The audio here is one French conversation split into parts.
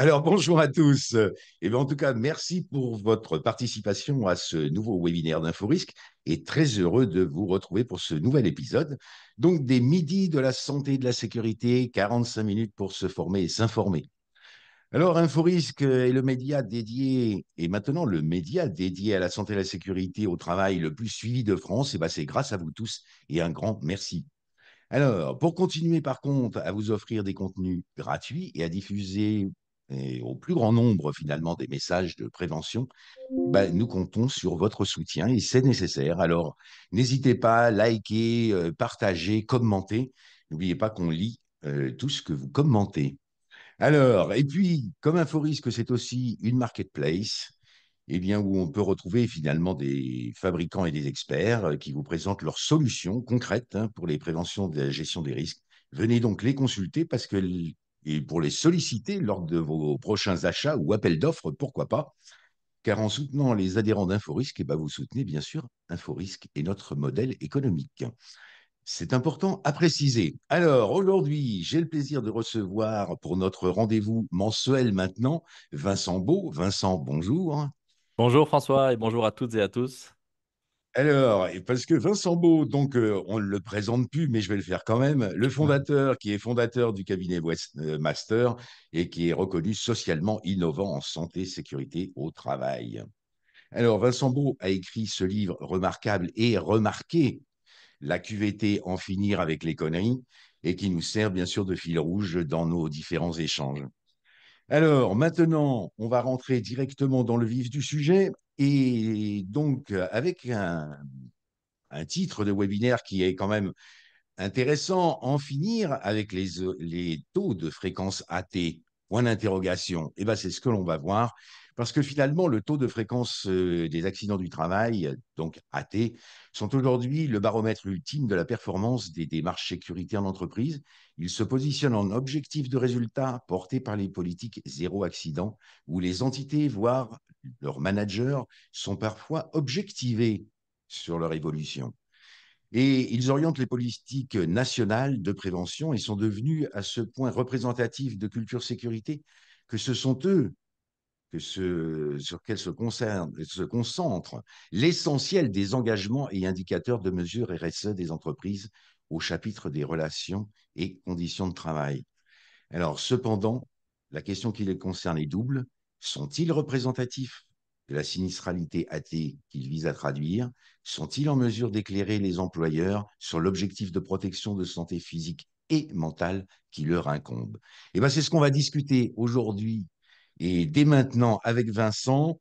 Alors bonjour à tous. Et eh en tout cas, merci pour votre participation à ce nouveau webinaire d'InfoRisque et très heureux de vous retrouver pour ce nouvel épisode. Donc des midis de la santé et de la sécurité, 45 minutes pour se former et s'informer. Alors InfoRisque est le média dédié, et maintenant le média dédié à la santé et la sécurité au travail le plus suivi de France, et eh bien c'est grâce à vous tous et un grand merci. Alors, pour continuer par contre à vous offrir des contenus gratuits et à diffuser et au plus grand nombre finalement des messages de prévention, bah, nous comptons sur votre soutien et c'est nécessaire. Alors n'hésitez pas à liker, euh, partager, commenter. N'oubliez pas qu'on lit euh, tout ce que vous commentez. Alors, et puis, comme InfoRisque, c'est aussi une marketplace et eh bien, où on peut retrouver finalement des fabricants et des experts euh, qui vous présentent leurs solutions concrètes hein, pour les préventions de la gestion des risques. Venez donc les consulter parce que et pour les solliciter lors de vos prochains achats ou appels d'offres, pourquoi pas Car en soutenant les adhérents d'InfoRisque, eh ben, vous soutenez bien sûr InfoRisque et notre modèle économique. C'est important à préciser. Alors, aujourd'hui, j'ai le plaisir de recevoir pour notre rendez-vous mensuel maintenant Vincent Beau. Vincent, bonjour. Bonjour François et bonjour à toutes et à tous. Alors, parce que Vincent Beau, donc euh, on ne le présente plus, mais je vais le faire quand même, le fondateur, qui est fondateur du cabinet Westmaster euh, et qui est reconnu socialement innovant en santé, sécurité au travail. Alors, Vincent Beau a écrit ce livre remarquable et remarqué, La QVT en finir avec les conneries, et qui nous sert bien sûr de fil rouge dans nos différents échanges. Alors, maintenant, on va rentrer directement dans le vif du sujet et donc, euh, avec un, titre de webinaire qui est quand même intéressant, en finir avec les, euh, les taux de fréquence AT, point d'interrogation, et eh ben c'est ce que l'on va voir, parce que finalement, le taux de fréquence euh, des accidents du travail, donc AT, sont aujourd'hui le baromètre ultime de la performance des démarches sécuritaires en entreprise. Ils se positionnent en objectif de résultat porté par les politiques zéro accident, où les entités voire leurs managers sont parfois objectivés sur leur évolution. Et ils orientent les politiques nationales de prévention et sont devenus à ce point représentatifs de culture sécurité que ce sont eux sur lesquels se, concentrent concentre l'essentiel des engagements et indicateurs de mesure RSE des entreprises au chapitre des relations et conditions de travail. Alors, cependant, la question qui les concerne est double sont-ils représentatifs de la sinistralité athée qu'ils visent à traduire Sont-ils en mesure d'éclairer les employeurs sur l'objectif de protection de santé physique et mentale qui leur incombe Et eh bien, c'est ce qu'on va discuter aujourd'hui et dès maintenant avec Vincent.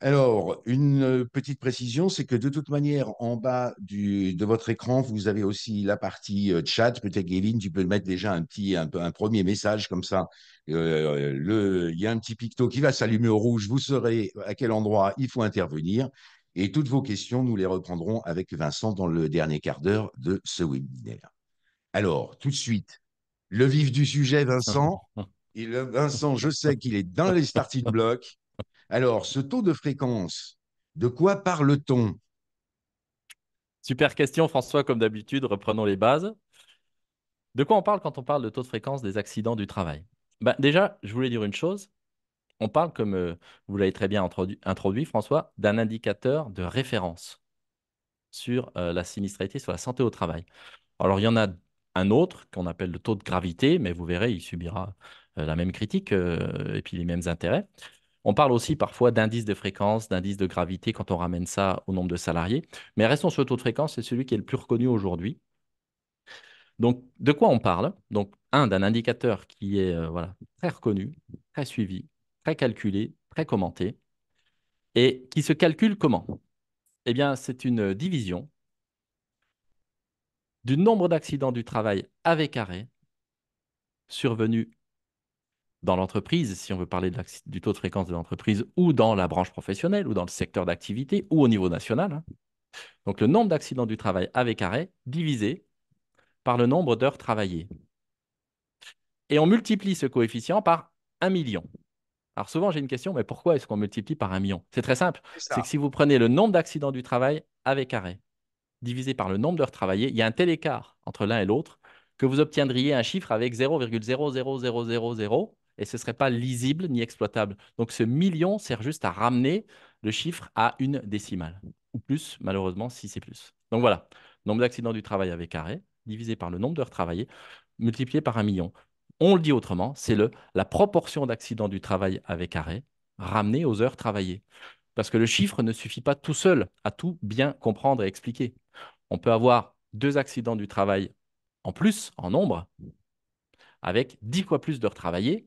Alors, une petite précision, c'est que de toute manière, en bas de votre écran, vous avez aussi la partie chat. Peut-être, Gavin, tu peux mettre déjà un petit, un, premier message comme ça. le, il y a un petit picto qui va s'allumer au rouge. Vous saurez à quel endroit il faut intervenir. Et toutes vos questions, nous les reprendrons avec Vincent dans le dernier quart d'heure de ce webinaire. Alors, tout de suite, le vif du sujet, Vincent. Vincent, je sais qu'il est dans les starting blocks. Alors, ce taux de fréquence, de quoi parle-t-on Super question, François, comme d'habitude, reprenons les bases. De quoi on parle quand on parle de taux de fréquence des accidents du travail ben, Déjà, je voulais dire une chose. On parle, comme euh, vous l'avez très bien introduit, François, d'un indicateur de référence sur euh, la sinistralité, sur la santé au travail. Alors, il y en a un autre qu'on appelle le taux de gravité, mais vous verrez, il subira euh, la même critique et puis les mêmes intérêts. On parle aussi parfois d'indice de fréquence, d'indice de gravité quand on ramène ça au nombre de salariés. Mais restons sur le taux de fréquence, c'est celui qui est le plus reconnu aujourd'hui. Donc, de quoi on parle Donc, un, d'un indicateur qui est euh, voilà, très reconnu, très suivi, très calculé, très commenté, et qui se calcule comment Eh bien, c'est une division du nombre d'accidents du travail avec arrêt survenus dans l'entreprise, si on veut parler du taux de fréquence de l'entreprise, ou dans la branche professionnelle, ou dans le secteur d'activité, ou au niveau national. Hein. Donc le nombre d'accidents du travail avec arrêt divisé par le nombre d'heures travaillées. Et on multiplie ce coefficient par un million. Alors souvent j'ai une question, mais pourquoi est-ce qu'on multiplie par un million C'est très simple. C'est que si vous prenez le nombre d'accidents du travail avec arrêt divisé par le nombre d'heures travaillées, il y a un tel écart entre l'un et l'autre que vous obtiendriez un chiffre avec 0,00000 et ce ne serait pas lisible ni exploitable. Donc ce million sert juste à ramener le chiffre à une décimale, ou plus, malheureusement, si c'est plus. Donc voilà, nombre d'accidents du travail avec arrêt, divisé par le nombre d'heures travaillées, multiplié par un million. On le dit autrement, c'est la proportion d'accidents du travail avec arrêt ramenée aux heures travaillées. Parce que le chiffre ne suffit pas tout seul à tout bien comprendre et expliquer. On peut avoir deux accidents du travail en plus, en nombre, avec dix fois plus d'heures travaillées,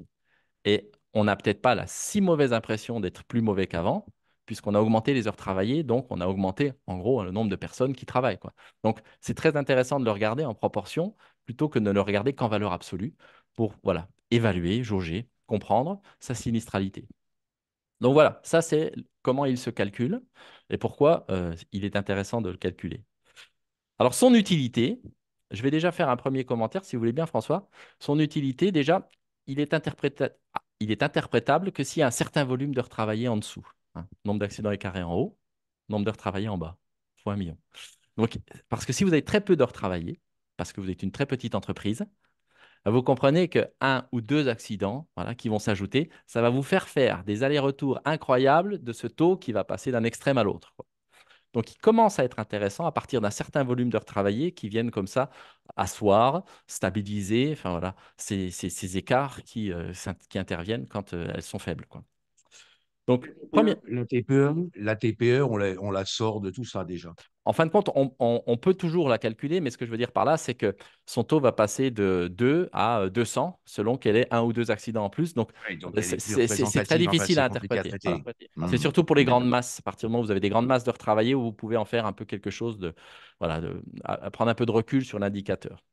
et on n'a peut-être pas la si mauvaise impression d'être plus mauvais qu'avant, puisqu'on a augmenté les heures travaillées, donc on a augmenté en gros le nombre de personnes qui travaillent. Donc c'est très intéressant de le regarder en proportion plutôt que de le regarder qu'en valeur absolue pour voilà, évaluer, jauger, comprendre sa sinistralité. Donc voilà, ça c'est comment il se calcule et pourquoi euh, il est intéressant de le calculer. Alors son utilité, je vais déjà faire un premier commentaire si vous voulez bien François. Son utilité déjà, il est interprété il est interprétable que s'il y a un certain volume d'heures travaillées en dessous. Hein. Nombre d'accidents écarrés en haut, nombre d'heures travaillées en bas, fois un million. parce que si vous avez très peu d'heures travaillées, parce que vous êtes une très petite entreprise, vous comprenez que un ou deux accidents voilà, qui vont s'ajouter, ça va vous faire faire des allers-retours incroyables de ce taux qui va passer d'un extrême à l'autre. Donc, il commence à être intéressant à partir d'un certain volume d'heures travaillées qui viennent comme ça asseoir, stabiliser, enfin voilà, ces, ces, écarts euh, qui, interviennent quand euh, elles sont faibles. Donc, e. e, la, TPE, la TPE, on, la, sort de tout ça déjà. En fin de compte, on, peut toujours la calculer, mais ce que je veux dire par là, c'est que son taux va passer de 2 à 200 selon qu'elle ait un ou deux accidents en plus. Donc, c'est très difficile à interpréter. Mmh. C'est surtout pour les grandes masses. À partir du moment où vous avez des grandes masses de retravailler, où vous pouvez en faire un peu quelque chose de. Voilà, de, prendre un peu de recul sur l'indicateur.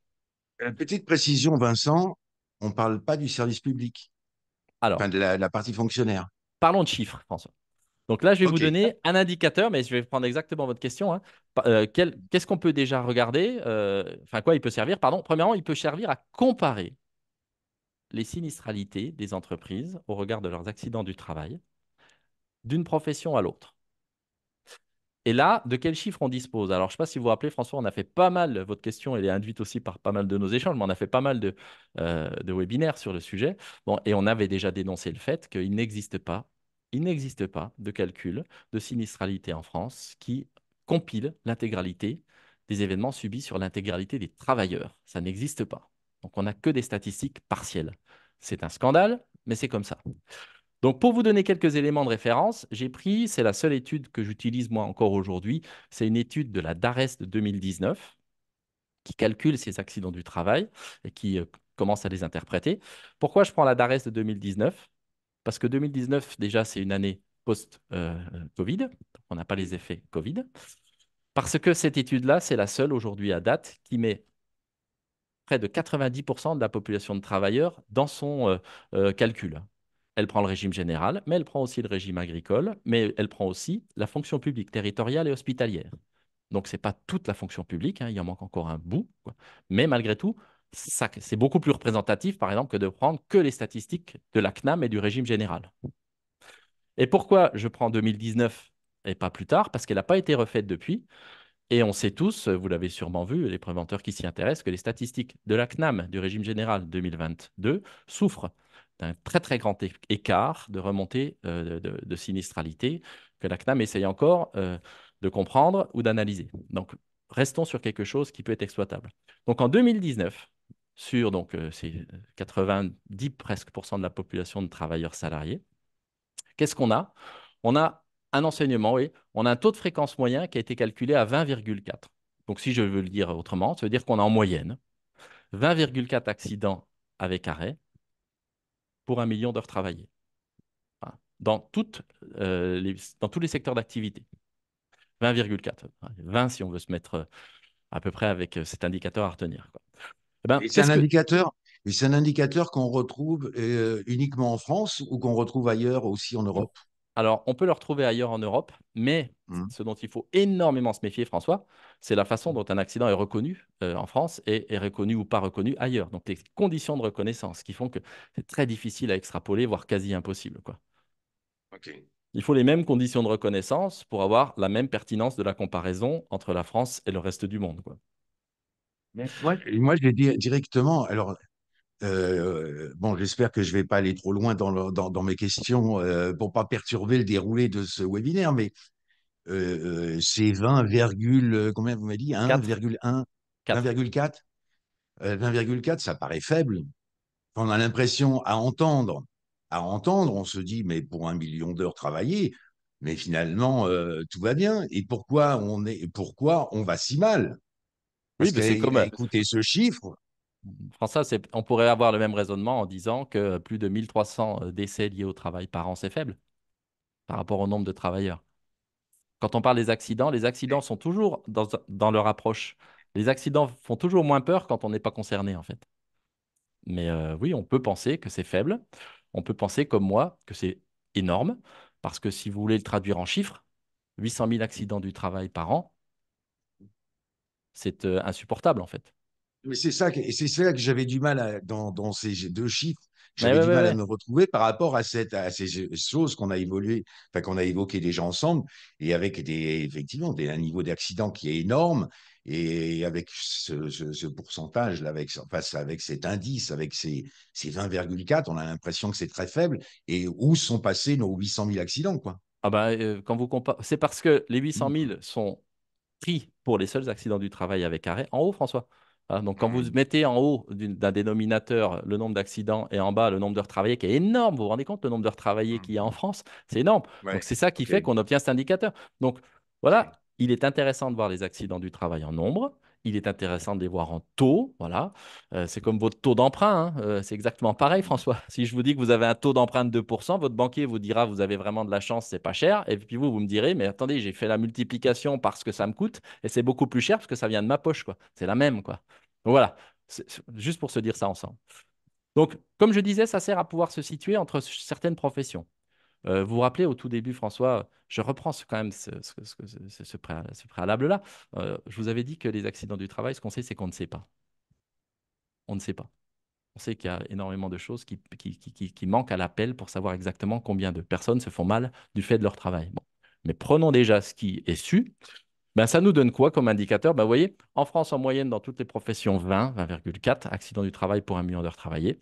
Euh, petite précision, Vincent, on ne parle pas du service public. Alors, de la partie fonctionnaire. Parlons de chiffres, François. Donc là, je vais vous donner un indicateur, mais je vais prendre exactement votre question. Hein. Euh, qu'est-ce qu'on peut déjà regarder euh, Enfin, quoi il peut servir Pardon. Premièrement, il peut servir à comparer les sinistralités des entreprises au regard de leurs accidents du travail d'une profession à l'autre. Et là, de quel chiffre on dispose Alors, je ne sais pas si vous vous rappelez, François, on a fait pas mal, votre question, elle est induite aussi par pas mal de nos échanges, mais on a fait pas mal de, euh, de webinaires sur le sujet. Bon, et on avait déjà dénoncé le fait qu'il n'existe pas, il n'existe pas de calcul de sinistralité en France qui compile l'intégralité des événements subis sur l'intégralité des travailleurs. Ça n'existe pas. Donc, on n'a que des statistiques partielles. C'est un scandale, mais c'est comme ça. Donc, pour vous donner quelques éléments de référence, j'ai pris, c'est la seule étude que j'utilise moi encore aujourd'hui, c'est une étude de la DARES de 2019 qui calcule ces accidents du travail et qui euh, commence à les interpréter. Pourquoi je prends la DARES de 2019 Parce que 2019, déjà, c'est une année post-Covid, euh, euh, on n'a pas les effets Covid. Parce que cette étude-là, c'est la seule aujourd'hui à date qui met près de 90% de la population de travailleurs dans son calcul. Elle prend le régime général, mais elle prend aussi le régime agricole, mais elle prend aussi la fonction publique territoriale et hospitalière. Donc, ce n'est pas toute la fonction publique, hein, il en manque encore un bout. Mais malgré tout, c'est beaucoup plus représentatif, par exemple, que de prendre que les statistiques de la CNAM et du régime général. Et pourquoi je prends 2019 et pas plus tard Parce qu'elle n'a pas été refaite depuis. Et on sait tous, vous l'avez sûrement vu, les préventeurs qui s'y intéressent, que les statistiques de la CNAM, du régime général 2022, souffrent d'un très très grand écart de remontée euh, de, sinistralité que la CNAM essaye encore euh, de comprendre ou d'analyser. Donc, restons sur quelque chose qui peut être exploitable. Donc, en 2019, sur donc, euh, ces 90 presque de la population de travailleurs salariés, qu'est-ce qu'on a On a un enseignement, et on a un taux de fréquence moyen qui a été calculé à 20,4. Donc, si je veux le dire autrement, ça veut dire qu'on a en moyenne 20,4 accidents avec arrêt pour un million d'heures travaillées. Hein, dans, toutes, euh, les, dans tous les secteurs d'activité. 20,4. 20 hein, si on veut se mettre euh, à peu près avec euh, cet indicateur à retenir. Eh ben, c'est un, indicateur, un indicateur qu'on retrouve uniquement en France ou qu'on retrouve ailleurs aussi en Europe alors, on peut le retrouver ailleurs en Europe, mais mmh. ce dont il faut énormément se méfier, François, c'est la façon dont un accident est reconnu euh, en France et est reconnu ou pas reconnu ailleurs. Donc, les conditions de reconnaissance qui font que c'est très difficile à extrapoler, voire quasi impossible. Quoi. Il faut les mêmes conditions de reconnaissance pour avoir la même pertinence de la comparaison entre la France et le reste du monde. Quoi. moi, je dit directement. Alors, euh, bon, j'espère que je ne vais pas aller trop loin dans, mes questions euh, pour ne pas perturber le déroulé de ce webinaire, mais euh, c'est 20, combien vous m'avez dit 1,1 1,4 1,4, ça paraît faible. On a l'impression à entendre, à entendre, on se dit, mais pour un million d'heures travaillées, mais finalement, tout va bien. Et pourquoi on, est, pourquoi on va si mal Oui, mais c'est comme... Écoutez ce chiffre, François, on pourrait avoir le même raisonnement en disant que plus de 1300 euh, décès liés au travail par an, c'est faible par rapport au nombre de travailleurs. Quand on parle des accidents, les accidents sont toujours dans, leur approche. Les accidents font toujours moins peur quand on n'est pas concerné, en fait. Mais euh, oui, on peut penser que c'est faible. On peut penser, comme moi, que c'est énorme. Parce que si vous voulez le traduire en chiffres, 800 000 accidents du travail par an, c'est euh, insupportable, en fait. Mais c'est ça, que, c'est ça que j'avais du mal à, dans, ces deux chiffres. J'avais du mal à me retrouver par rapport à, cette, à ces euh, choses qu'on a enfin qu'on a évoquées déjà ensemble, et avec des, effectivement des, un niveau d'accident qui est énorme, et avec ce, ce, pourcentage, -là, avec, enfin, avec cet indice, avec ces, ces 20,4, on a l'impression que c'est très faible. Et où sont passés nos 800 000 accidents quoi ah bah, euh, quand vous c'est parce que les 800 mmh. 000 sont pris pour les seuls accidents du travail avec arrêt en haut, François. Ah, donc, quand vous mettez en haut d'un dénominateur le nombre d'accidents et en bas le nombre d'heures travaillées, qui est énorme, vous vous rendez compte le nombre d'heures travaillées mmh. qu'il y a en France C'est énorme. Donc, c'est ça qui fait qu'on obtient cet indicateur. Donc, voilà, il est intéressant de voir les accidents du travail en nombre il est intéressant de les voir en taux. Voilà. Euh, c'est comme votre taux d'emprunt. Hein. Euh, c'est exactement pareil, François. Si je vous dis que vous avez un taux d'emprunt de 2%, votre banquier vous dira vous avez vraiment de la chance, c'est pas cher. Et puis vous, vous me direz mais attendez, j'ai fait la multiplication parce que ça me coûte et c'est beaucoup plus cher parce que ça vient de ma poche. quoi. C'est la même. quoi. voilà. juste pour se dire ça ensemble. Donc, comme je disais, ça sert à pouvoir se situer entre certaines professions. Euh, vous vous rappelez au tout début, François, je reprends quand même ce, préalable-là. je vous avais dit que les accidents du travail, ce qu'on sait, c'est qu'on ne sait pas. On ne sait pas. On sait qu'il y a énormément de choses qui, manquent à l'appel pour savoir exactement combien de personnes se font mal du fait de leur travail. Mais prenons déjà ce qui est su. Ben, ça nous donne quoi comme indicateur ben, Vous voyez, en France, en moyenne, dans toutes les professions, 20, 20,4 accidents du travail pour un million d'heures travaillées.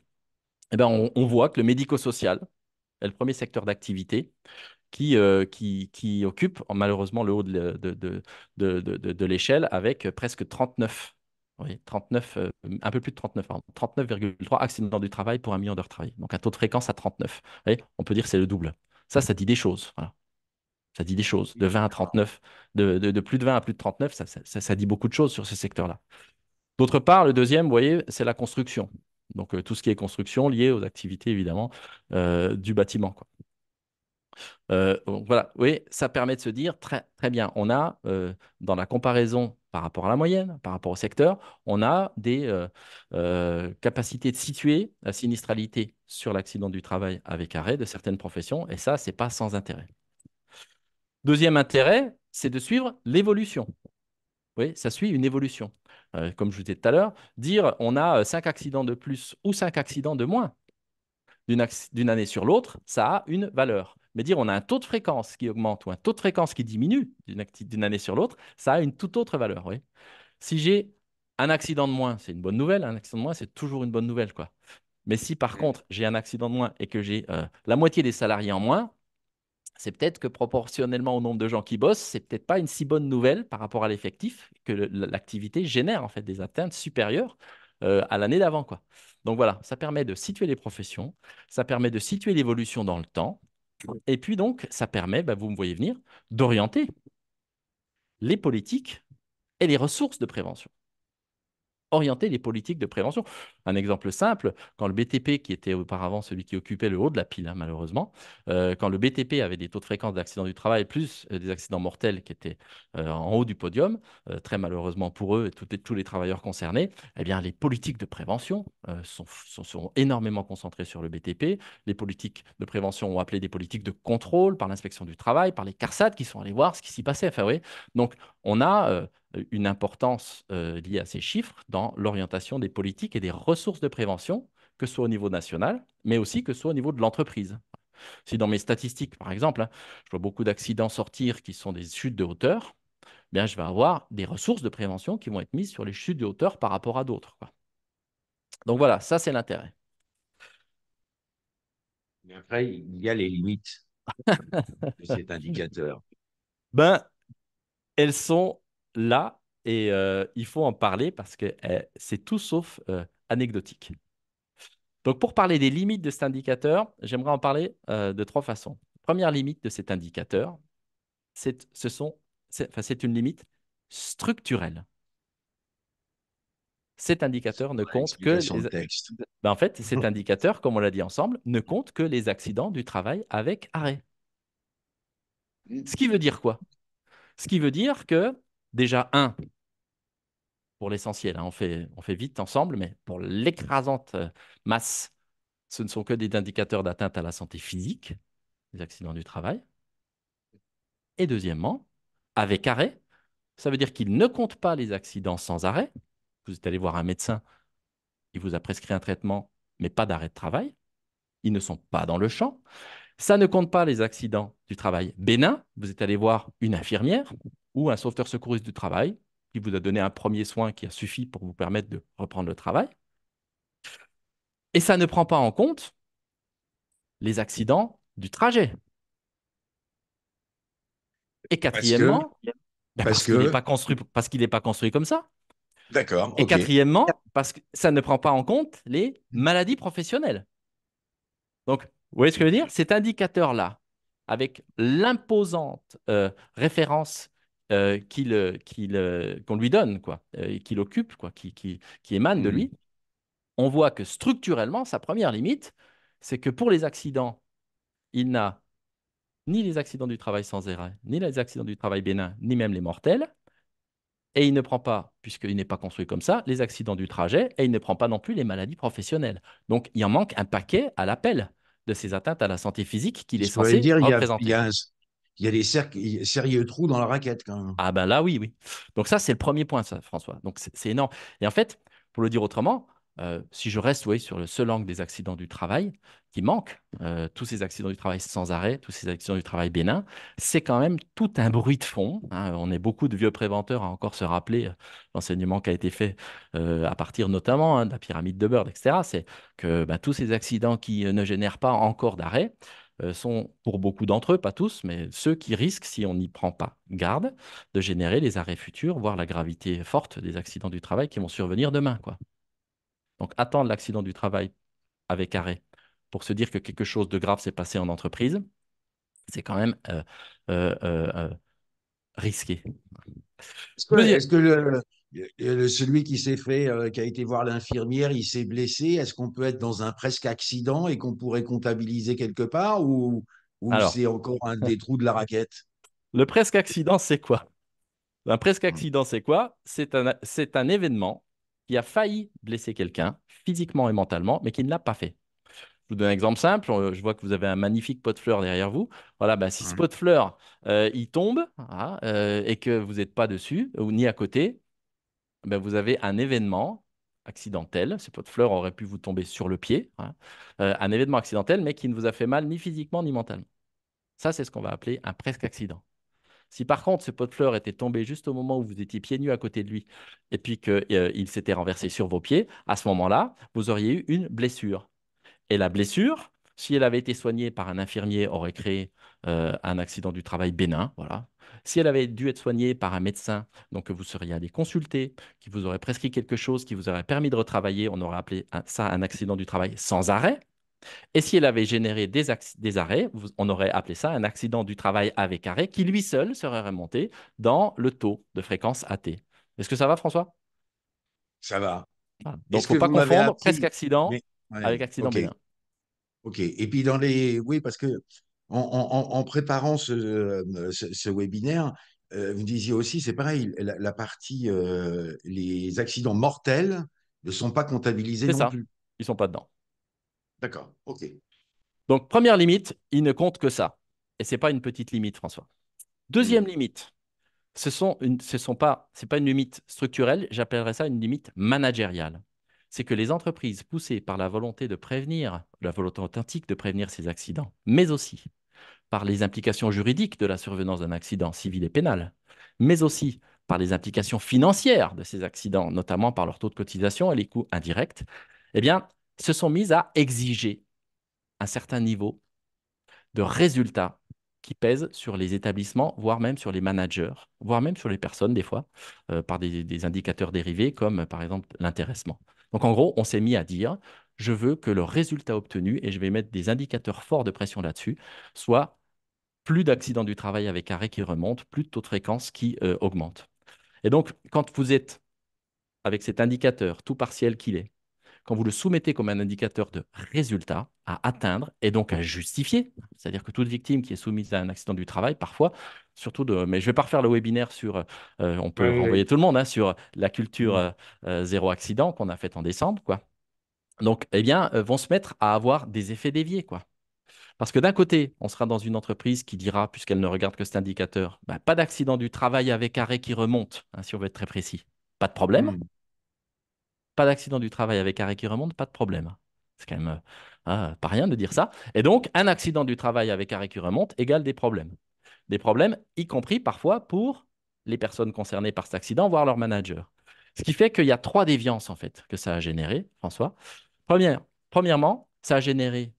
Eh ben, on, voit que le médico-social, le premier secteur d'activité qui, euh, occupe malheureusement le haut de, l'échelle avec presque 39, 39 euh, un peu plus de 39, 39,3 accidents du travail pour un million d'heures travaillées. Donc un taux de fréquence à 39. on peut dire que c'est le double. Ça, ça dit des choses. Ça dit des choses. De 20 à 39, de, plus de 20 à plus de 39, ça, ça dit beaucoup de choses sur ce secteur-là. D'autre part, le deuxième, vous voyez, c'est la construction. Donc tout ce qui est construction lié aux activités évidemment du bâtiment. Quoi. donc voilà, oui, ça permet de se dire très, très bien, on a dans la comparaison par rapport à la moyenne, par rapport au secteur, on a des capacités de situer la sinistralité sur l'accident du travail avec arrêt de certaines professions, et ça, c'est pas sans intérêt. Deuxième intérêt, c'est de suivre l'évolution. Oui, ça suit une évolution. Euh, comme je vous disais tout à l'heure, dire on a 5 euh, accidents de plus ou 5 accidents de moins d'une année sur l'autre, ça a une valeur. Mais dire on a un taux de fréquence qui augmente ou un taux de fréquence qui diminue d'une année sur l'autre, ça a une toute autre valeur. Si j'ai un accident de moins, c'est une bonne nouvelle. Un accident de moins, c'est toujours une bonne nouvelle. quoi. Mais si par mmh. contre j'ai un accident de moins et que j'ai euh, la moitié des salariés en moins, c'est peut-être que proportionnellement au nombre de gens qui bossent, c'est peut-être pas une si bonne nouvelle par rapport à l'effectif que l'activité génère en fait des atteintes supérieures euh, à l'année d'avant quoi. Donc voilà, ça permet de situer les professions, ça permet de situer l'évolution dans le temps, et puis donc ça permet, bah, vous me voyez venir, d'orienter les politiques et les ressources de prévention orienter les politiques de prévention. Un exemple simple, quand le BTP, qui était auparavant celui qui occupait le haut de la pile, hein, malheureusement, euh, quand le BTP avait des taux de fréquence d'accidents du travail plus euh, des accidents mortels qui étaient euh, en haut du podium, très malheureusement pour eux et tous les travailleurs concernés, eh bien, les politiques de prévention sont, sont, énormément concentrées sur le BTP. Les politiques de prévention ont appelé des politiques de contrôle par l'inspection du travail, par les CARSAT qui sont allés voir ce qui s'y passait. Enfin, Donc, on a une importance euh, liée à ces chiffres dans l'orientation des politiques et des ressources de prévention, que ce soit au niveau national, mais aussi que ce soit au niveau de l'entreprise. Si dans mes statistiques, par exemple, hein, je vois beaucoup d'accidents sortir qui sont des chutes de hauteur, eh bien, je vais avoir des ressources de prévention qui vont être mises sur les chutes de hauteur par rapport à d'autres. Donc voilà, ça c'est l'intérêt. Mais après, il y a les limites de cet indicateur. Ben, elles sont là et euh, il faut en parler parce que euh, c'est tout sauf euh, anecdotique. Donc pour parler des limites de cet indicateur, j'aimerais en parler de trois façons. Première limite de cet indicateur, c'est ce sont, une limite structurelle. Cet indicateur ne compte que ben, en fait, cet indicateur, comme on l'a dit ensemble, ne compte que les accidents du travail avec arrêt. Ce qui veut dire quoi Ce qui veut dire que déjà, un, pour l'essentiel, hein, on, fait, on fait vite ensemble, mais pour l'écrasante euh, masse, ce ne sont que des indicateurs d'atteinte à la santé physique, les accidents du travail. Et deuxièmement, avec arrêt, ça veut dire qu'ils ne comptent pas les accidents sans arrêt. Vous êtes allé voir un médecin, il vous a prescrit un traitement, mais pas d'arrêt de travail. Ils ne sont pas dans le champ. Ça ne compte pas les accidents du travail bénin. Vous êtes allé voir une infirmière, ou un sauveteur secouriste du travail qui vous a donné un premier soin qui a suffi pour vous permettre de reprendre le travail. Et ça ne prend pas en compte les accidents du trajet. Et quatrièmement, parce qu'il n'est pas construit parce qu'il n'est pas construit comme ça. D'accord. Et quatrièmement, parce que ça ne prend pas en compte les maladies professionnelles. Donc, vous voyez ce que je veux dire Cet indicateur-là, avec l'imposante euh, référence euh, euh, euh, qu'on lui donne, quoi, qu'il occupe, quoi, qui, qui, émane de lui, mmh. on voit que structurellement, sa première limite, c'est que pour les accidents, il n'a ni les accidents du travail sans erreur, ni les accidents du travail bénin, ni même les mortels. Et il ne prend pas, puisqu'il n'est pas construit comme ça, les accidents du trajet, et il ne prend pas non plus les maladies professionnelles. Donc il en manque un paquet à l'appel de ces atteintes à la santé physique qu'il est censé représenter il y a des sérieux trous dans la raquette quand même. Ah ben là, oui, oui. Donc ça, c'est le premier point, ça, François. Donc c'est énorme. Et en fait, pour le dire autrement, euh, si je reste sur le seul angle des accidents du travail, qui manque, euh, tous ces accidents du travail sans arrêt, tous ces accidents du travail bénins, c'est quand même tout un bruit de fond. Hein. On est beaucoup de vieux préventeurs à encore se rappeler euh, l'enseignement qui a été fait à partir notamment hein, de la pyramide de Bird, etc. C'est que ben, tous ces accidents qui ne génèrent pas encore d'arrêt, euh, sont pour beaucoup d'entre eux, pas tous, mais ceux qui risquent, si on n'y prend pas garde, de générer les arrêts futurs, voire la gravité forte des accidents du travail qui vont survenir demain. Quoi. Donc attendre l'accident du travail avec arrêt pour se dire que quelque chose de grave s'est passé en entreprise, c'est quand même euh, euh, risqué. Est-ce que, le, celui qui s'est fait, euh, qui a été voir l'infirmière, il s'est blessé. Est-ce qu'on peut être dans un presque accident et qu'on pourrait comptabiliser quelque part ou, c'est encore un des trous de la raquette Le presque accident, c'est quoi Un presque accident, c'est quoi C'est un, un événement qui a failli blesser quelqu'un physiquement et mentalement, mais qui ne l'a pas fait. Je vous donne un exemple simple. Euh, je vois que vous avez un magnifique pot de fleurs derrière vous. Voilà, bah, si ce hum. pot de fleurs, euh, il tombe ah, et que vous n'êtes pas dessus ou ni à côté, ben, vous avez un événement accidentel, ce pot de fleurs aurait pu vous tomber sur le pied, hein, euh, un événement accidentel, mais qui ne vous a fait mal ni physiquement ni mentalement. Ça, c'est ce qu'on va appeler un presque accident. Si par contre ce pot de fleurs était tombé juste au moment où vous étiez pieds nus à côté de lui et puis qu'il euh, s'était renversé sur vos pieds, à ce moment-là, vous auriez eu une blessure. Et la blessure, si elle avait été soignée par un infirmier, aurait créé euh, un accident du travail bénin, voilà. Si elle avait dû être soignée par un médecin, donc que vous seriez allé consulter, qui vous aurait prescrit quelque chose, qui vous aurait permis de retravailler, on aurait appelé ça un accident du travail sans arrêt. Et si elle avait généré des, arrêts, on aurait appelé ça un accident du travail avec arrêt, qui lui seul serait remonté dans le taux de fréquence AT. Est-ce que ça va, François Ça va. Ah, donc, il ne faut pas confondre presque accident avec accident bénin. OK. Et puis, dans les. Oui, parce que en, préparant ce, euh, webinaire, euh, vous disiez aussi, c'est pareil, la, partie, euh, les accidents mortels ne sont pas comptabilisés non ça. plus. Ils sont pas dedans. D'accord, ok. Donc, première limite, ils ne comptent que ça. Et c'est pas une petite limite, François. Deuxième hmm. limite, ce sont ce sont pas, c'est pas une limite structurelle, j'appellerais ça une limite managériale. C'est que les entreprises poussées par la volonté de prévenir, la volonté authentique de prévenir ces accidents, mais aussi par les implications juridiques de la survenance d'un accident civil et pénal, mais aussi par les implications financières de ces accidents, notamment par leur taux de cotisation et les coûts indirects, eh bien, se sont mises à exiger un certain niveau de résultats qui pèsent sur les établissements, voire même sur les managers, voire même sur les personnes des fois, euh, par des, des indicateurs dérivés comme par exemple l'intéressement. Donc en gros, on s'est mis à dire, je veux que le résultat obtenu, et je vais mettre des indicateurs forts de pression là-dessus, soit plus d'accidents du travail avec arrêt qui remonte, plus de taux de fréquence qui euh, augmente. Et donc, quand vous êtes avec cet indicateur, tout partiel qu'il est, quand vous le soumettez comme un indicateur de résultat à atteindre et donc à justifier, c'est-à-dire que toute victime qui est soumise à un accident du travail, parfois, surtout de, mais je ne vais pas refaire le webinaire sur, euh, on peut renvoyer tout le monde hein, sur la culture mmh. euh, zéro accident qu'on a faite en décembre, quoi. Donc, eh bien, vont se mettre à avoir des effets déviés, quoi. Parce que d'un côté, on sera dans une entreprise qui dira, puisqu'elle ne regarde que cet indicateur, bah, pas d'accident du travail avec arrêt qui remonte, hein, si on veut être très précis. Pas de problème. Hmm. Pas d'accident du travail avec arrêt qui remonte, pas de problème. C'est quand même euh, ah, pas rien de dire ça. Et donc, un accident du travail avec arrêt qui remonte égale des problèmes. Des problèmes, y compris parfois pour les personnes concernées par cet accident, voire leur manager. Ce qui fait qu'il y a trois déviances, en fait, que ça a généré, François. premièrement, ça a généré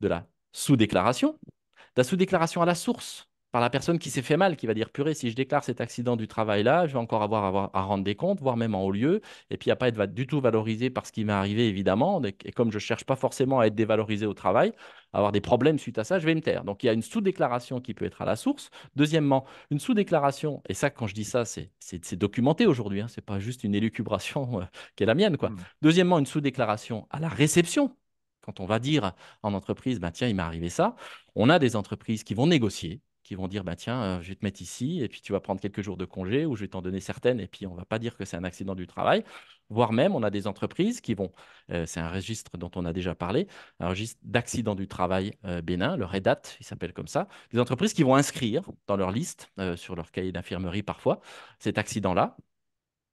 de la sous-déclaration, de la sous-déclaration à la source par la personne qui s'est fait mal, qui va dire purée, si je déclare cet accident du travail-là, je vais encore avoir, à rendre des comptes, voire même en haut lieu, et puis pas être du tout valorisé par ce qui m'est arrivé, évidemment, et comme je ne cherche pas forcément à être dévalorisé au travail, avoir des problèmes suite à ça, je vais me taire. Donc il y a une sous-déclaration qui peut être à la source. Deuxièmement, une sous-déclaration, et ça, quand je dis ça, c'est documenté aujourd'hui, hein, ce n'est pas juste une élucubration euh, qui est la mienne. Quoi. Mmh. Deuxièmement, une sous-déclaration à la réception quand on va dire en entreprise, ben, tiens, il m'est arrivé ça, on a des entreprises qui vont négocier, qui vont dire, bah, tiens, euh, je vais te mettre ici, et puis tu vas prendre quelques jours de congé, ou je vais t'en donner certaines, et puis on ne va pas dire que c'est un accident du travail. Voire même, on a des entreprises qui vont, euh, c'est un registre dont on a déjà parlé, un registre d'accident du travail euh, bénin, le REDAT, il s'appelle comme ça, des entreprises qui vont inscrire dans leur liste, sur leur cahier d'infirmerie parfois, cet accident-là,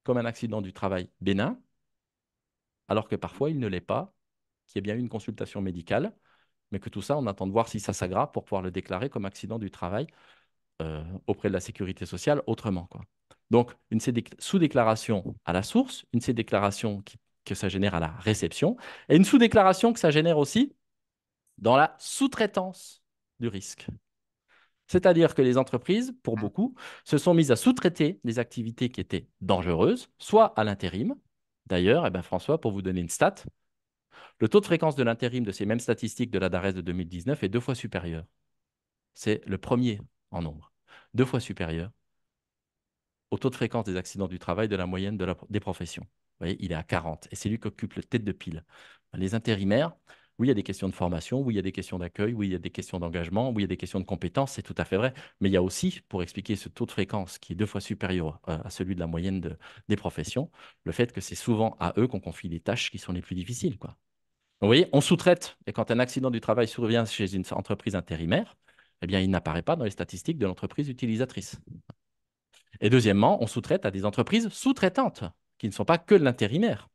comme un accident du travail bénin, alors que parfois il ne l'est pas, qu'il y ait bien eu une consultation médicale, mais que tout ça, on attend de voir si ça s'aggrave pour pouvoir le déclarer comme accident du travail euh, auprès de la sécurité sociale autrement. Quoi. Donc, une sous-déclaration à la source, une sous-déclaration que ça génère à la réception, et une sous-déclaration que ça génère aussi dans la sous-traitance du risque. C'est-à-dire que les entreprises, pour beaucoup, se sont mises à sous-traiter des activités qui étaient dangereuses, soit à l'intérim. D'ailleurs, eh ben, François, pour vous donner une stat, le taux de fréquence de l'intérim de ces mêmes statistiques de la DARES de 2019 est deux fois supérieur. C'est le premier en nombre, deux fois supérieur au taux de fréquence des accidents du travail de la moyenne des professions. il est à 40 et c'est lui qui occupe le tête de pile. Les intérimaires, oui, il y a des questions de formation, oui, il y a des questions d'accueil, oui, il y a des questions d'engagement, oui, il y a des questions de compétences, c'est tout à fait vrai. Mais il y a aussi, pour expliquer ce taux de fréquence qui est deux fois supérieur euh, à celui de la moyenne des professions, le fait que c'est souvent à eux qu'on confie les tâches qui sont les plus difficiles. Quoi. Oui, on sous-traite. Et quand un accident du travail survient chez une entreprise intérimaire, eh bien, il n'apparaît pas dans les statistiques de l'entreprise utilisatrice. Et deuxièmement, on sous-traite à des entreprises sous-traitantes, qui ne sont pas que de l'intérimaire.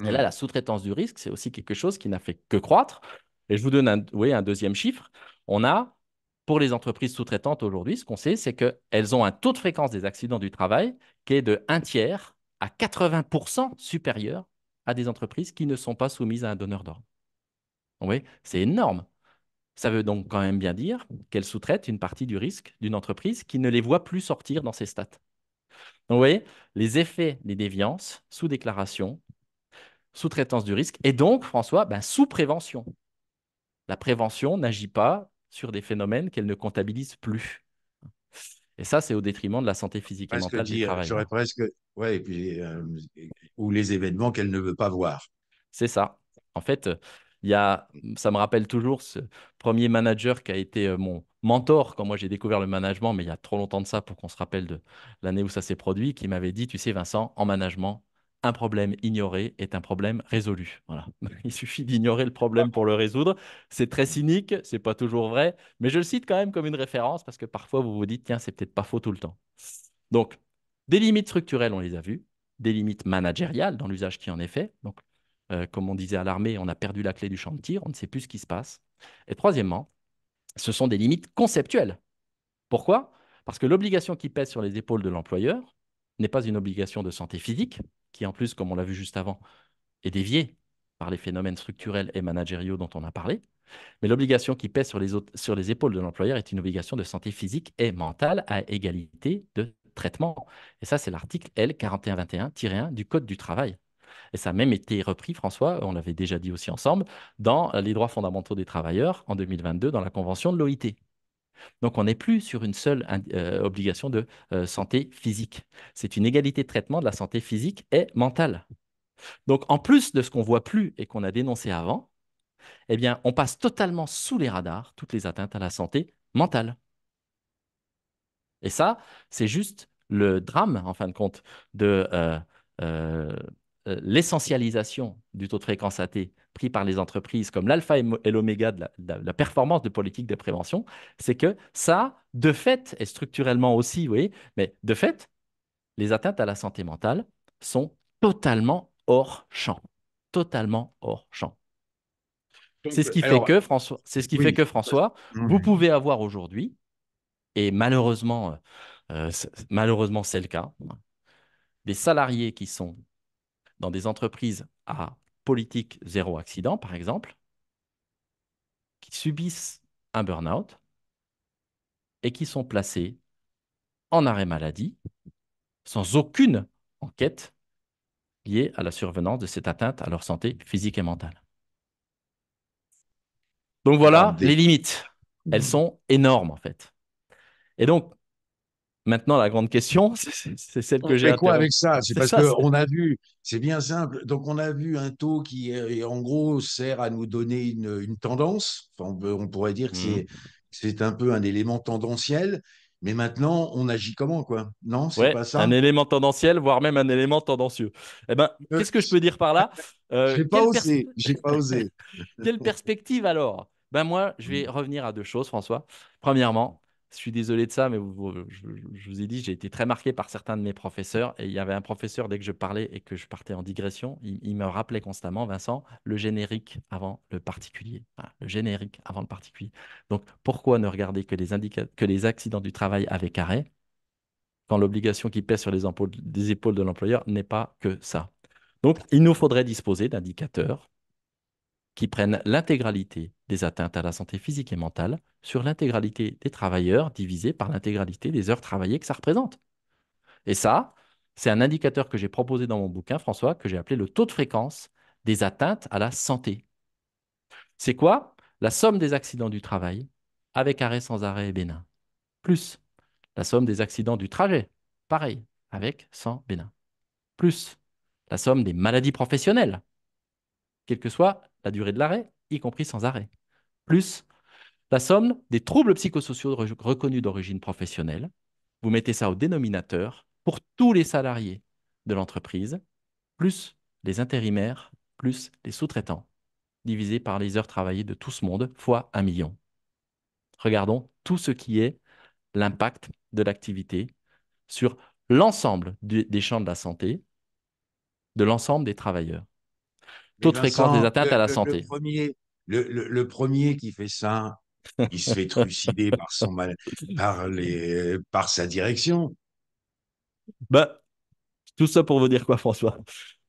Et là, mm. la sous-traitance du risque, c'est aussi quelque chose qui n'a fait que croître. Et je vous donne un, un deuxième chiffre. On a, pour les entreprises sous-traitantes aujourd'hui, ce qu'on sait, c'est qu'elles ont un taux de fréquence des accidents du travail qui est de un tiers à 80% supérieur à des entreprises qui ne sont pas soumises à un donneur d'ordre. Oui, c'est énorme. Ça veut donc quand même bien dire qu'elles sous-traitent une partie du risque d'une entreprise qui ne les voit plus sortir dans ses stats. Donc, vous voyez, les effets des déviances, sous-déclaration, sous-traitance du risque, et donc, François, ben, sous-prévention. La prévention n'agit pas sur des phénomènes qu'elle ne comptabilise plus. Et ça, c'est au détriment de la santé physique et mentale du travail. J'aurais hein. presque, et puis euh, ou les événements qu'elle ne veut pas voir. C'est ça. En fait, il y a, ça me rappelle toujours ce premier manager qui a été euh, mon mentor quand moi j'ai découvert le management, mais il y a trop longtemps de ça pour qu'on se rappelle de l'année où ça s'est produit, qui m'avait dit, tu sais, Vincent, en management, un problème ignoré est un problème résolu. Voilà. Il suffit d'ignorer le problème pour le résoudre. C'est très mmh. cynique, c'est pas toujours vrai, mais je le cite quand même comme une référence parce que parfois vous vous dites tiens, c'est peut-être pas faux tout le temps. Donc, des limites structurelles, on les a vues, des limites managériales dans l'usage qui en est fait. Donc, euh, comme on disait à l'armée, on a perdu la clé du champ de tir, on ne sait plus ce qui se passe. Et troisièmement, ce sont des limites conceptuelles. Pourquoi Parce que l'obligation qui pèse sur les épaules de l'employeur n'est pas une obligation de santé physique, qui en plus, comme on l'a vu juste avant, est déviée par les phénomènes structurels et managériaux dont on a parlé, mais l'obligation qui pèse sur les, sur les épaules de l'employeur est une obligation de santé physique et mentale à égalité de traitement. Et ça, c'est l'article L4121-1 du Code du travail. Et ça a même été repris, François, on l'avait déjà dit aussi ensemble, dans les droits fondamentaux des travailleurs en 2022, dans la Convention de l'OIT. Donc on n'est plus sur une seule euh, obligation de euh, santé physique. C'est une égalité de traitement de la santé physique et mentale. Donc en plus de ce qu'on voit plus et qu'on a dénoncé avant, eh bien on passe totalement sous les radars toutes les atteintes à la santé mentale. Et ça, c'est juste le drame, en fin de compte, de euh, l'essentialisation du taux de fréquence AT pris par les entreprises comme l'alpha et l'oméga de, la, performance de politique de prévention, c'est que ça, de fait, et structurellement aussi, oui, mais de fait, les atteintes à la santé mentale sont totalement hors champ. Totalement hors champ. C'est ce qui, fait, que François, ce qui fait que François, vous pouvez avoir aujourd'hui, et malheureusement, euh, euh, malheureusement c'est le cas, des salariés qui sont dans des entreprises à politique zéro accident, par exemple, qui subissent un burn-out et qui sont placés en arrêt maladie sans aucune enquête liée à la survenance de cette atteinte à leur santé physique et mentale. Donc voilà, les limites, elles mmh. sont énormes en fait. Et donc, Maintenant, la grande question, c'est celle que j'ai. On quoi avec ça C'est parce qu'on a vu, c'est bien simple, donc on a vu un taux qui, euh, en gros, sert à nous donner une, tendance. Enfin, on, pourrait dire que mmh. c'est un peu un élément tendanciel. Mais maintenant, on agit comment, quoi Non, c'est pas ça. Un élément tendanciel, voire même un élément tendancieux. Eh ben, euh, qu'est-ce que je peux dire par là Je euh, J'ai pas, osé. J'ai pas osé. quelle perspective alors Ben moi, je vais mmh. revenir à deux choses, François. Premièrement, je suis désolé de ça, mais je, vous ai dit, j'ai été très marqué par certains de mes professeurs. Et il y avait un professeur, dès que je parlais et que je partais en digression, il, me rappelait constamment, Vincent, le générique avant le particulier. le générique avant le particulier. Donc, pourquoi ne regarder que les, accidents du travail avec arrêt quand l'obligation qui pèse sur les, épaules de l'employeur n'est pas que ça Donc, il nous faudrait disposer d'indicateurs qui prennent l'intégralité des atteintes à la santé physique et mentale sur l'intégralité des travailleurs divisé par l'intégralité des heures travaillées que ça représente. Et ça, c'est un indicateur que j'ai proposé dans mon bouquin, François, que j'ai appelé le taux de fréquence des atteintes à la santé. C'est quoi La somme des accidents du travail avec arrêt sans arrêt et bénin, plus la somme des accidents du trajet, pareil, avec sans bénin, plus la somme des maladies professionnelles, quelle que soit la durée de l'arrêt, y compris sans arrêt, plus la somme des troubles psychosociaux reconnus d'origine professionnelle. Vous mettez ça au dénominateur pour tous les salariés de l'entreprise, plus les intérimaires, plus les sous-traitants, divisé par les heures travaillées de tout ce monde, fois un million. Regardons tout ce qui est l'impact de l'activité sur l'ensemble des champs de la santé, de l'ensemble des travailleurs taux de fréquence des atteintes à la santé. Le premier, qui fait ça, il se fait trucider par, son les, par sa direction. Bah, tout ça pour vous dire quoi, François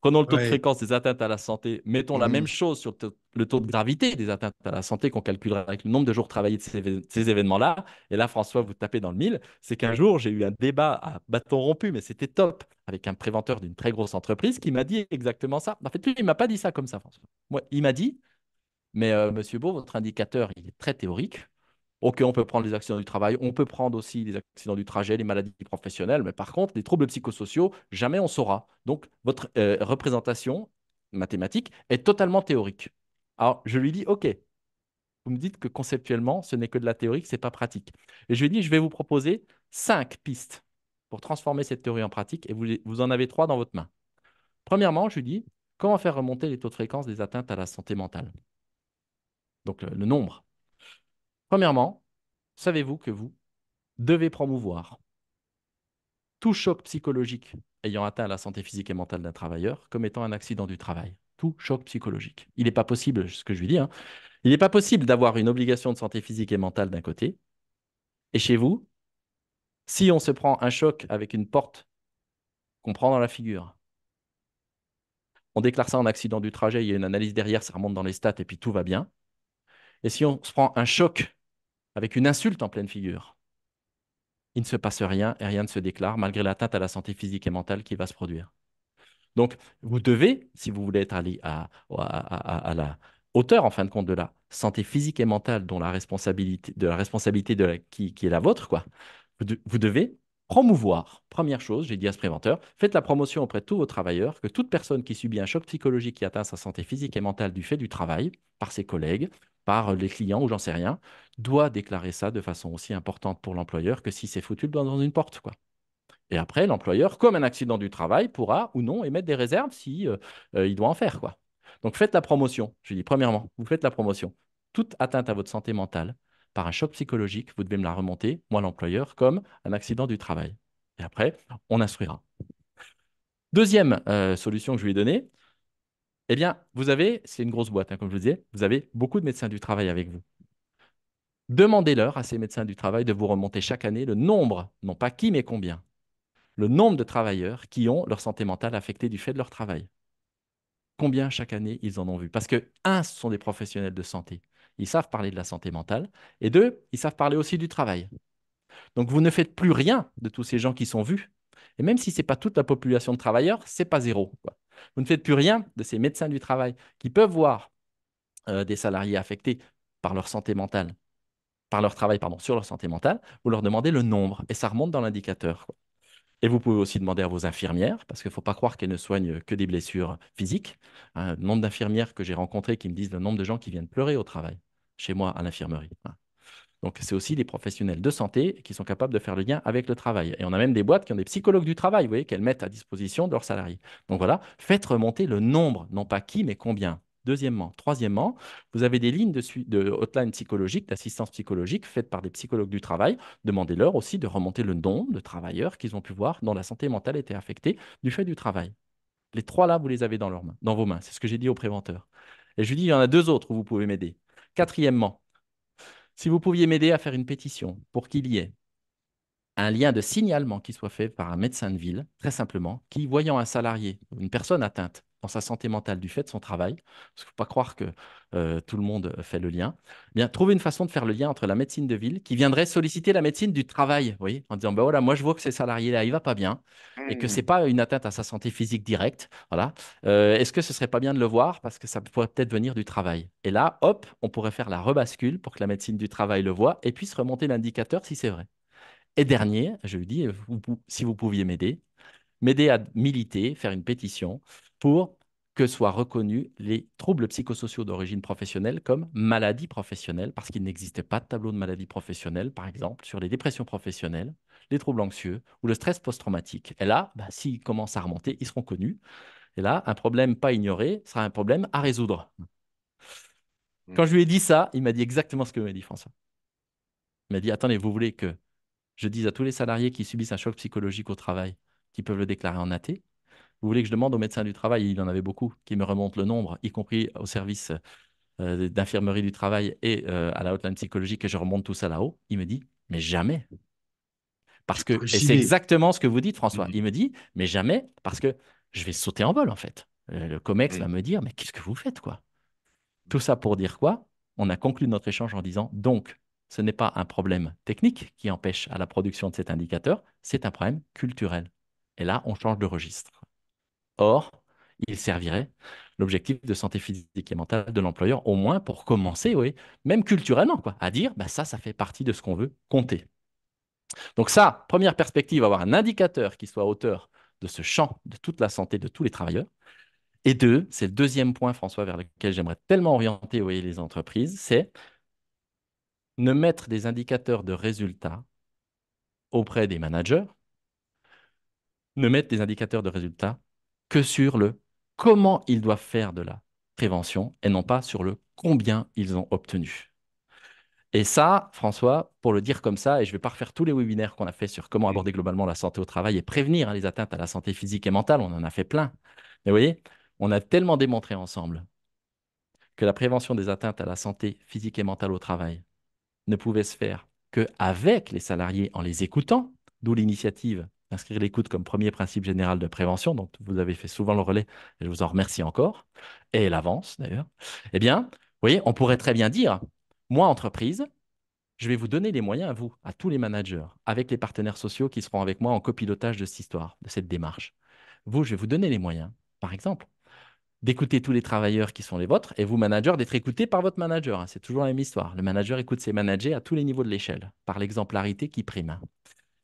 Prenons le taux de fréquence des atteintes à la santé, mettons la mhm. même chose sur le taux de gravité des atteintes à la santé qu'on calculera avec le nombre de jours travaillés de ces, événements-là. Et là, François, vous tapez dans le mille. C'est qu'un jour, j'ai eu un débat à bâton rompu, mais c'était top, avec un préventeur d'une très grosse entreprise qui m'a dit exactement ça. En fait, lui, il ne m'a pas dit ça comme ça, François. Moi, il m'a dit, mais euh, monsieur Beau, votre indicateur, il est très théorique. Ok, on peut prendre les accidents du travail, on peut prendre aussi les accidents du trajet, les maladies professionnelles, mais par contre, les troubles psychosociaux, jamais on saura. Donc, votre euh, représentation mathématique est totalement théorique. Alors, je lui dis, OK, vous me dites que conceptuellement, ce n'est que de la théorie, ce n'est pas pratique. Et je lui dis, je vais vous proposer cinq pistes pour transformer cette théorie en pratique, et vous, en avez trois dans votre main. Premièrement, je lui dis, comment faire remonter les taux de fréquence des atteintes à la santé mentale Donc, le nombre Premièrement, savez-vous que vous devez promouvoir tout choc psychologique ayant atteint la santé physique et mentale d'un travailleur comme étant un accident du travail tout choc psychologique. Il n'est pas possible, ce que je lui dis, hein, il n'est pas possible d'avoir une obligation de santé physique et mentale d'un côté, et chez vous, si on se prend un choc avec une porte qu'on prend dans la figure, on déclare ça en accident du trajet, il y a une analyse derrière, ça remonte dans les stats et puis tout va bien. Et si on se prend un choc avec une insulte en pleine figure, il ne se passe rien et rien ne se déclare malgré l'atteinte à la santé physique et mentale qui va se produire. Donc, vous devez, si vous voulez être à, à, la hauteur, en fin de compte, de la santé physique et mentale dont la responsabilité, de la responsabilité de la, qui, est la vôtre, quoi, vous, vous devez promouvoir. Première chose, j'ai dit à ce préventeur, faites la promotion auprès de tous vos travailleurs que toute personne qui subit un choc psychologique qui atteint sa santé physique et mentale du fait du travail, par ses collègues, par les clients ou j'en sais rien, doit déclarer ça de façon aussi importante pour l'employeur que si c'est foutu dans une porte. Quoi. Et après, l'employeur, comme un accident du travail, pourra ou non émettre des réserves si euh, euh, il doit en faire. Quoi. Donc faites la promotion. Je dis premièrement, vous faites la promotion. Toute atteinte à votre santé mentale par un choc psychologique, vous devez me la remonter, moi l'employeur, comme un accident du travail. Et après, on instruira. Deuxième euh, solution que je lui ai donnée, eh bien, vous avez, c'est une grosse boîte, hein, comme je vous disais, vous avez beaucoup de médecins du travail avec vous. Demandez-leur à ces médecins du travail de vous remonter chaque année le nombre, non pas qui, mais combien, le nombre de travailleurs qui ont leur santé mentale affectée du fait de leur travail. Combien chaque année ils en ont vu Parce que, un, ce sont des professionnels de santé. Ils savent parler de la santé mentale. Et deux, ils savent parler aussi du travail. Donc, vous ne faites plus rien de tous ces gens qui sont vus. Et même si ce n'est pas toute la population de travailleurs, ce n'est pas zéro. Quoi. Vous ne faites plus rien de ces médecins du travail qui peuvent voir euh, des salariés affectés par leur santé mentale, par leur travail, pardon, sur leur santé mentale, vous leur demandez le nombre et ça remonte dans l'indicateur. Et vous pouvez aussi demander à vos infirmières, parce qu'il ne faut pas croire qu'elles ne soignent que des blessures physiques. Un nombre d'infirmières que j'ai rencontrées qui me disent le nombre de gens qui viennent pleurer au travail, chez moi, à l'infirmerie. Hein. Donc, c'est aussi des professionnels de santé qui sont capables de faire le lien avec le travail. Et on a même des boîtes qui ont des psychologues du travail, vous voyez, qu'elles mettent à disposition de leurs salariés. Donc voilà, faites remonter le nombre, non pas qui, mais combien. Deuxièmement. Troisièmement, vous avez des lignes de, de hotline psychologique, d'assistance psychologique faites par des psychologues du travail. Demandez-leur aussi de remonter le nombre de travailleurs qu'ils ont pu voir dont la santé mentale était affectée du fait du travail. Les trois là, vous les avez dans, leurs mains, dans vos mains. C'est ce que j'ai dit au préventeur. Et je lui dis, il y en a deux autres où vous pouvez m'aider. Quatrièmement, si vous pouviez m'aider à faire une pétition pour qu'il y ait un lien de signalement qui soit fait par un médecin de ville, très simplement, qui, voyant un salarié, une personne atteinte dans sa santé mentale du fait de son travail, parce qu'il ne faut pas croire que euh, tout le monde fait le lien, eh trouver une façon de faire le lien entre la médecine de ville qui viendrait solliciter la médecine du travail, en disant, ben voilà, moi je vois que ces salariés-là, il va pas bien, et que ce n'est mmh. pas une atteinte à sa santé physique directe, voilà, euh, est-ce que ce ne serait pas bien de le voir parce que ça pourrait peut-être venir du travail Et là, hop, on pourrait faire la rebascule pour que la médecine du travail le voit et puisse remonter l'indicateur si c'est vrai. Et dernier, je lui dis, si vous pouviez m'aider, m'aider à militer, faire une pétition, pour que soient reconnus les troubles psychosociaux d'origine professionnelle comme maladies professionnelles, parce qu'il n'existait pas de tableau de maladies professionnelles, par exemple, sur les dépressions professionnelles, les troubles anxieux ou le stress post-traumatique. Et là, bah, s'ils commencent à remonter, ils seront connus. Et là, un problème pas ignoré sera un problème à résoudre. Hmm. Quand je lui ai dit ça, il m'a dit exactement ce que m'a dit François. Il m'a dit, attendez, vous voulez que je dise à tous les salariés qui subissent un choc psychologique au travail, qui peuvent le déclarer en athée, vous voulez que je demande au médecin du travail, il y en avait beaucoup, qui me remonte le nombre, y compris au service euh, d'infirmerie du travail et euh, à la hotline psychologique, et je remonte tout ça là-haut. Il me dit, mais jamais. Parce que, et c'est exactement ce que vous dites, François. Mmh il me dit, mais jamais, parce que je vais sauter en vol, en fait. Euh, le COMEX va me dire, mais qu'est-ce que vous faites, quoi Tout ça pour dire quoi On a conclu notre échange en disant, donc, ce n'est pas un problème technique qui empêche à la production de cet indicateur, c'est un problème culturel. Et là, on change de registre. Or, il servirait l'objectif de santé physique et mentale de l'employeur, au moins pour commencer, oui, même culturellement, quoi, à dire bah ça, ça fait partie de ce qu'on veut compter. Donc ça, première perspective, avoir un indicateur qui soit hauteur de ce champ de toute la santé de tous les travailleurs. Et deux, c'est le deuxième point, François, vers lequel j'aimerais tellement orienter les entreprises, c'est ne mettre des indicateurs de résultats auprès des managers, ne mettre des indicateurs de résultats que sur le comment ils doivent faire de la prévention et non pas sur le combien ils ont obtenu. Et ça, François, pour le dire comme ça, et je ne vais pas refaire tous les webinaires qu'on a fait sur comment aborder globalement la santé au travail et prévenir hein, les atteintes à la santé physique et mentale, on en a fait plein. Mais vous voyez, on a tellement démontré ensemble que la prévention des atteintes à la santé physique et mentale au travail ne pouvait se faire qu'avec les salariés en les écoutant, d'où l'initiative inscrire l'écoute comme premier principe général de prévention, dont vous avez fait souvent le relais, et je vous en remercie encore, et elle avance d'ailleurs, eh bien, vous voyez, on pourrait très bien dire, moi, entreprise, je vais vous donner les moyens à vous, à tous les managers, avec les partenaires sociaux qui seront avec moi en copilotage de cette histoire, de cette démarche. Vous, je vais vous donner les moyens, par exemple, d'écouter tous les travailleurs qui sont les vôtres et vous, manager, d'être écouté par votre manager. Hein, c'est toujours la même histoire. Le manager écoute ses managers à tous les niveaux de l'échelle, par l'exemplarité qui prime.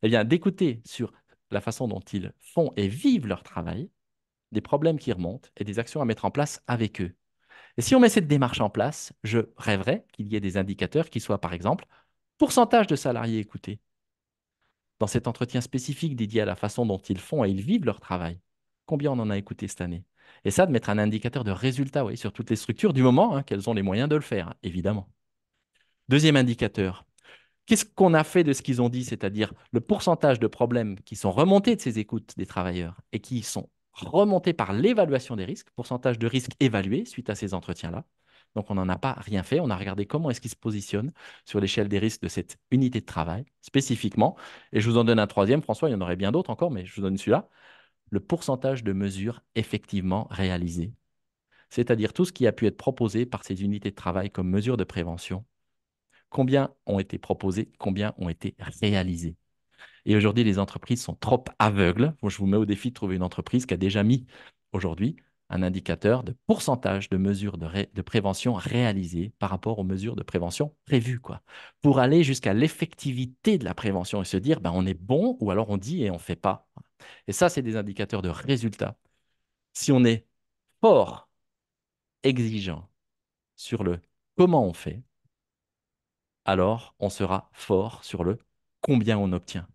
Eh bien, d'écouter sur la façon dont ils font et vivent leur travail, des problèmes qui remontent et des actions à mettre en place avec eux. Et si on met cette démarche en place, je rêverais qu'il y ait des indicateurs qui soient, par exemple, pourcentage de salariés écoutés. Dans cet entretien spécifique dédié à la façon dont ils font et ils vivent leur travail, combien on en a écouté cette année Et ça, de mettre un indicateur de résultat sur toutes les structures du moment hein, qu'elles ont les moyens de le faire, évidemment. Deuxième indicateur, Qu'est-ce qu'on a fait de ce qu'ils ont dit, c'est-à-dire le pourcentage de problèmes qui sont remontés de ces écoutes des travailleurs et qui sont remontés par l'évaluation des risques, pourcentage de risques évalués suite à ces entretiens-là. Donc on n'en a pas rien fait, on a regardé comment est-ce qu'ils se positionnent sur l'échelle des risques de cette unité de travail spécifiquement. Et je vous en donne un troisième, François, il y en aurait bien d'autres encore, mais je vous donne celui-là, le pourcentage de mesures effectivement réalisées, c'est-à-dire tout ce qui a pu être proposé par ces unités de travail comme mesures de prévention Combien ont été proposés Combien ont été réalisés Et aujourd'hui, les entreprises sont trop aveugles. je vous mets au défi de trouver une entreprise qui a déjà mis aujourd'hui un indicateur de pourcentage de mesures de, prévention réalisées par rapport aux mesures de prévention prévues, quoi, pour aller jusqu'à l'effectivité de la prévention et se dire, ben, on est bon ou alors on dit et on ne fait pas. Et ça, c'est des indicateurs de résultats. Si on est fort, exigeant sur le comment on fait, alors on sera fort sur le combien on obtient.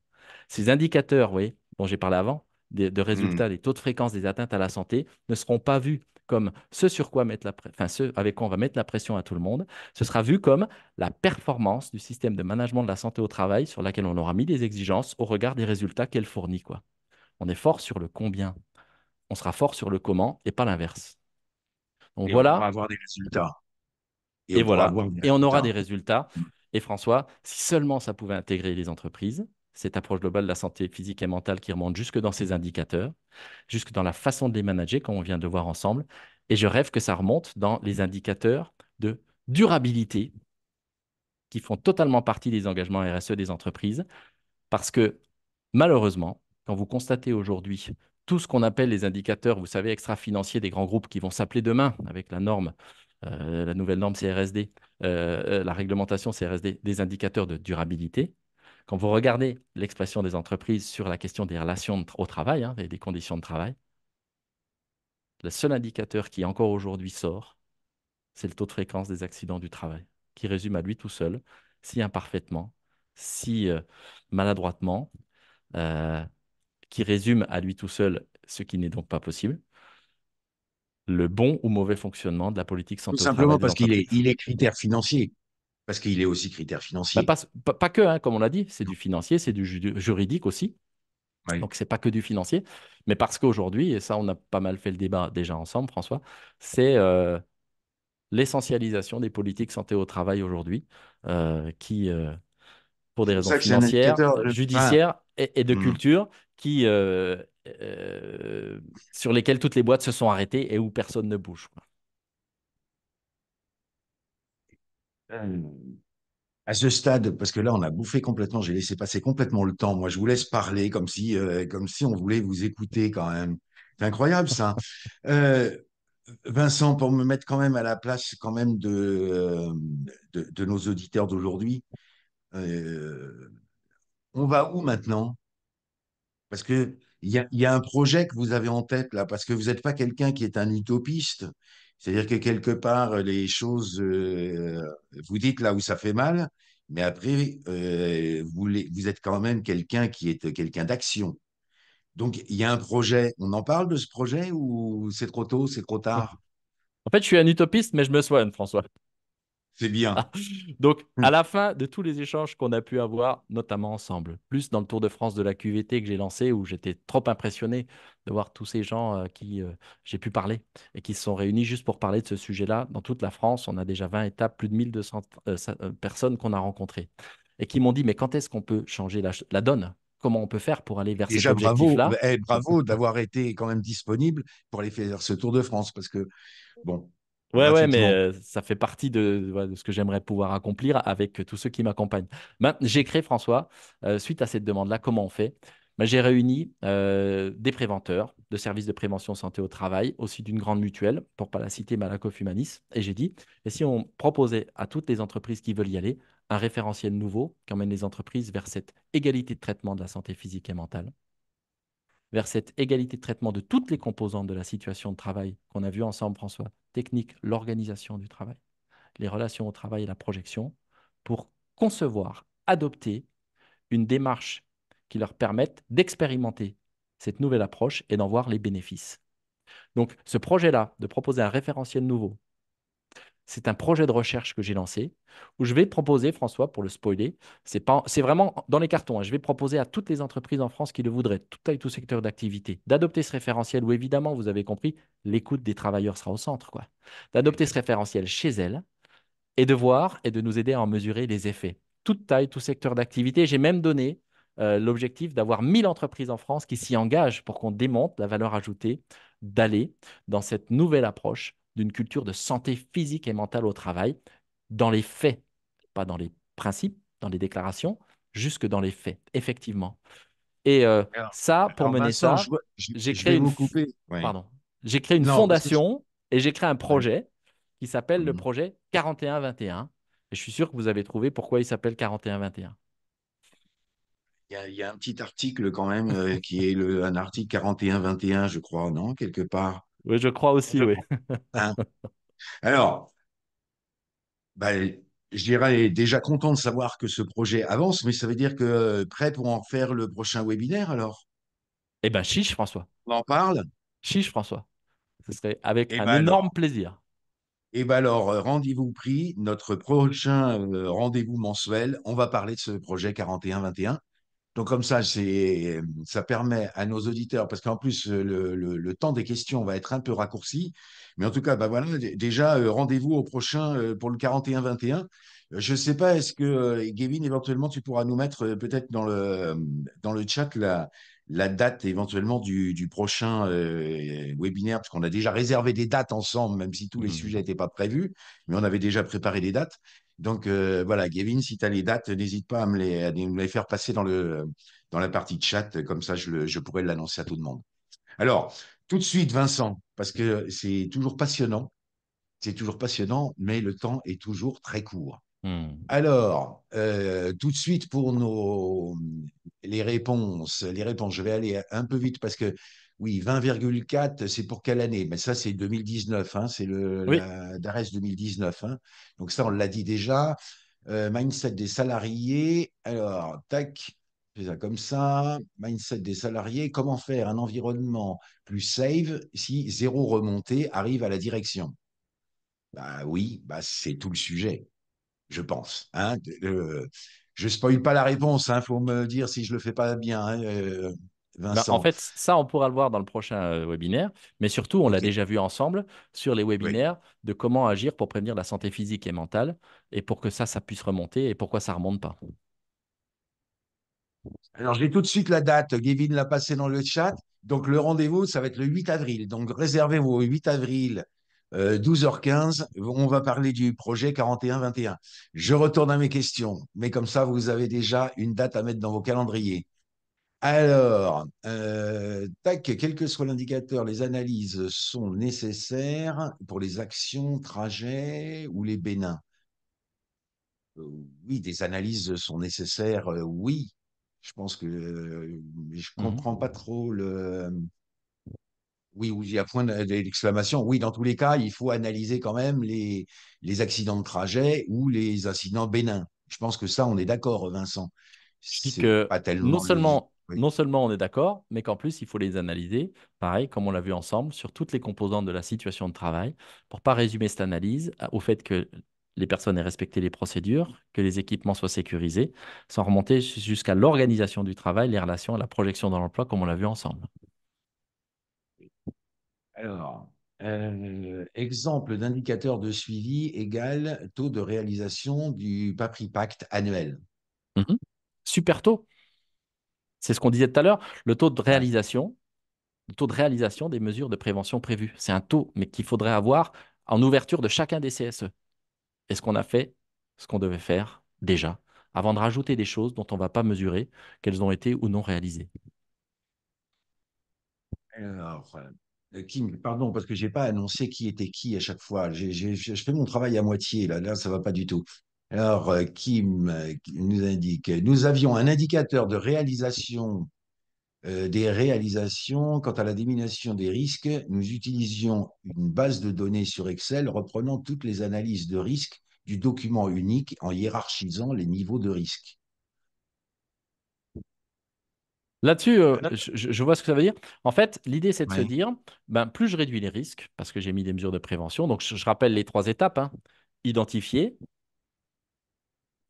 Ces indicateurs, vous voyez, dont j'ai parlé avant, de, hmm. résultats des taux de fréquence des atteintes à la santé, ne seront pas vus comme ce sur quoi mettre la enfin, ce avec quoi on va mettre la pression à tout le monde. Ce sera vu comme la performance du système de management de la santé au travail sur laquelle on aura mis des exigences au regard des résultats qu'elle fournit. Quoi. On est fort sur le combien. On sera fort sur le comment et pas l'inverse. Donc voilà. On va avoir des résultats. Et, voilà. Et on aura des résultats. Hmm. Et François, si seulement ça pouvait intégrer les entreprises, cette approche globale de la santé physique et mentale qui remonte jusque dans ces indicateurs, jusque dans la façon de les manager, comme on vient de voir ensemble. Et je rêve que ça remonte dans les indicateurs de durabilité qui font totalement partie des engagements RSE des entreprises. Parce que malheureusement, quand vous constatez aujourd'hui tout ce qu'on appelle les indicateurs, vous savez, extra-financiers des grands groupes qui vont s'appeler demain avec la norme euh, la nouvelle norme CRSD, euh, euh, la réglementation CRSD des indicateurs de durabilité. Quand vous regardez l'expression des entreprises sur la question des relations au travail et hein, des conditions de travail, le seul indicateur qui encore aujourd'hui sort, c'est le taux de fréquence des accidents du travail, qui résume à lui tout seul, si imparfaitement, si maladroitement, qui résume à lui tout seul ce qui n'est donc pas possible le bon ou mauvais fonctionnement de la politique santé Tout simplement parce qu'il est, il est critère financier. Parce qu'il est aussi critère financier. Bah, pas, que, hein, comme on l'a dit, c'est du financier, c'est du juridique aussi. Donc, ce n'est pas que du financier. Mais parce qu'aujourd'hui, et ça, on a pas mal fait le débat déjà ensemble, François, c'est euh, l'essentialisation des politiques santé au travail aujourd'hui, euh, qui, euh, pour des raisons financières, judiciaires et, de mmh. culture, qui, euh, euh, sur lesquels toutes les boîtes se sont arrêtées et où personne ne bouge. Euh, à ce stade, parce que là, on a bouffé complètement, j'ai laissé passer complètement le temps. Moi, je vous laisse parler comme si, comme si on voulait vous écouter quand même. C'est incroyable ça. Vincent, pour me mettre quand même à la place quand même de, de, de nos auditeurs d'aujourd'hui, on va où maintenant parce qu'il y a, y a un projet que vous avez en tête là, parce que vous n'êtes pas quelqu'un qui est un utopiste. C'est-à-dire que quelque part, euh, les choses, euh, vous dites là où ça fait mal, mais après, euh, vous, vous, êtes quand même quelqu'un qui est quelqu'un d'action. Donc, il y a un projet. On en parle de ce projet ou c'est trop tôt, c'est trop tard En fait, je suis un utopiste, mais je me soigne, François. C'est bien. Ah. Donc, à hmm. la fin de tous les échanges qu'on a pu avoir, notamment ensemble, plus dans le Tour de France de la QVT que j'ai lancé, où j'étais trop impressionné de voir tous ces gens euh, qui euh, j'ai pu parler et qui se sont réunis juste pour parler de ce sujet-là. Dans toute la France, on a déjà 20 étapes, plus de 1200 euh, personnes qu'on a rencontrées et qui m'ont dit, mais quand est-ce qu'on peut changer la, donne comment on peut faire pour aller vers Déjà, cet objectif-là. Déjà, eh, bravo d'avoir été quand même disponible pour aller faire ce Tour de France, parce que, bon, Ouais, ouais, mais euh, ça fait partie de, ce que j'aimerais pouvoir accomplir avec tous ceux qui m'accompagnent. j'ai créé, François, euh, suite à cette demande-là, comment on fait bah, J'ai réuni euh, des préventeurs de services de prévention santé au travail, aussi d'une grande mutuelle, pour ne pas la citer, Malakoff Humanis, et j'ai dit, et si on proposait à toutes les entreprises qui veulent y aller un référentiel nouveau qui emmène les entreprises vers cette égalité de traitement de la santé physique et mentale vers cette égalité de traitement de toutes les composantes de la situation de travail qu'on a vue ensemble, François, technique, l'organisation du travail, les relations au travail et la projection, pour concevoir, adopter une démarche qui leur permette d'expérimenter cette nouvelle approche et d'en voir les bénéfices. Donc, ce projet-là de proposer un référentiel nouveau c'est un projet de recherche que j'ai lancé où je vais proposer, François, pour le spoiler, c'est, vraiment dans les cartons. Hein, je vais proposer à toutes les entreprises en France qui le voudraient, toute taille, tout secteur d'activité, d'adopter ce référentiel où, évidemment, vous avez compris, l'écoute des travailleurs sera au centre. Quoi. D'adopter ce référentiel chez elles et de voir et de nous aider à en mesurer les effets. Toute taille, tout secteur d'activité. J'ai même donné euh, l'objectif d'avoir 1000 entreprises en France qui s'y engagent pour qu'on démonte la valeur ajoutée d'aller dans cette nouvelle approche d'une culture de santé physique et mentale au travail, dans les faits, pas dans les principes, dans les déclarations, jusque dans les faits, effectivement. Et euh, ça, pour mener ça, j'ai créé, une... créé, une... fondation et j'ai créé un projet qui s'appelle le mhm. projet 4121. Et je suis sûr que vous avez trouvé pourquoi il s'appelle 4121. Il y, a, il y, a un petit article quand même euh, qui est un article 41-21, je crois, non Quelque part. Oui, je crois aussi, oui. Hein. Alors, bah, je dirais déjà content de savoir que ce projet avance, mais ça veut dire que prêt pour en faire le prochain webinaire alors Eh bien, chiche, François. On en parle Chiche, François. Ce serait avec eh un ben, énorme plaisir. Eh bien alors, euh, rendez-vous pris, notre prochain euh, rendez-vous mensuel, on va parler de ce projet 4121. Donc comme ça, ça permet à nos auditeurs, parce qu'en plus euh, le, temps des questions va être un peu raccourci, mais en tout cas, bah voilà, déjà euh, rendez-vous au prochain euh, pour le 41-21. Je ne sais pas, est-ce que Gavin, éventuellement, tu pourras nous mettre peut-être dans le, dans le chat la, date éventuellement du, prochain webinaire, parce qu'on a déjà réservé des dates ensemble, même si tous les mmh sujets n'étaient pas prévus, mais on avait déjà préparé des dates. Donc euh, voilà, Gavin, si tu as les dates, n'hésite pas à me, les, faire passer dans, le, dans la partie de chat, comme ça je, pourrais l'annoncer à tout le monde. Alors, tout de suite, Vincent, parce que c'est toujours passionnant, c'est toujours passionnant, mais le temps est toujours très court. Hmm. Alors, euh, tout de suite pour nos les réponses, les réponses. Je vais aller un peu vite parce que oui, 20,4, c'est pour quelle année Mais ben, ça, c'est 2019, hein, c'est le DARES 2019. Hein. Donc ça, on l'a dit déjà. Euh, mindset des salariés. Alors, tac, fais ça comme ça. Mindset des salariés. Comment faire un environnement plus safe si zéro remontée arrive à la direction Bah oui, bah c'est tout le sujet, je pense. Je hein. ne je spoil pas la réponse, il faut me dire si je le fais pas bien. Euh, bah, bah, en fait, ça, on pourra le voir dans le prochain euh, webinaire, mais surtout, on l'a déjà vu ensemble sur les webinaires de comment agir pour prévenir la santé physique et mentale et pour que ça, ça puisse remonter et pourquoi ça ne remonte pas. Alors, j'ai tout de suite la date. Gavin l'a passé dans le chat. Donc, le rendez-vous, ça va être le 8 avril. Donc, réservez-vous au 8 avril, 12h15. Euh, on va parler du projet 41-21. Je retourne à mes questions, mais comme ça, vous avez déjà une date à mettre dans vos calendriers. Alors, euh, quel que soit l'indicateur, les analyses sont nécessaires pour les actions, trajets ou les bénins. Euh, oui, des analyses sont nécessaires, euh, oui. Je pense que je ne mhm. comprends pas trop le. Oui, il y a point d'exclamation. Oui, dans tous les cas, il faut analyser quand même les, les accidents de trajet ou les incidents bénins. Je pense que ça, on est d'accord, Vincent. Je que non seulement non seulement on est d'accord, mais qu'en plus, il faut les analyser, pareil, comme on l'a vu ensemble, sur toutes les composantes de la situation de travail, pour ne pas résumer cette analyse au fait que les personnes aient respecté les procédures, que les équipements soient sécurisés, sans remonter jusqu'à l'organisation du travail, les relations, et la projection dans l'emploi, comme on l'a vu ensemble. Alors, euh, exemple d'indicateur de suivi égale taux de réalisation du PAPRI Pacte annuel. Mmh Super taux c'est ce qu'on disait tout à l'heure, le taux de réalisation, le taux de réalisation des mesures de prévention prévues. C'est un taux, mais qu'il faudrait avoir en ouverture de chacun des CSE. Est-ce qu'on a fait ce qu'on devait faire déjà, avant de rajouter des choses dont on ne va pas mesurer qu'elles ont été ou non réalisées Alors, euh, Kim, pardon, parce que je n'ai pas annoncé qui était qui à chaque fois. je fais mon travail à moitié, là, là ça ne va pas du tout. Alors, euh, Kim euh, nous indique, euh, nous avions un indicateur de réalisation des réalisations quant à la diminution des risques. Nous utilisions une base de données sur Excel reprenant toutes les analyses de risque du document unique en hiérarchisant les niveaux de risque. Là-dessus, je, vois ce que ça veut dire. En fait, l'idée, c'est de se dire, ben, plus je réduis les risques, parce que j'ai mis des mesures de prévention, donc je, rappelle les trois étapes, identifiées, hein. identifier,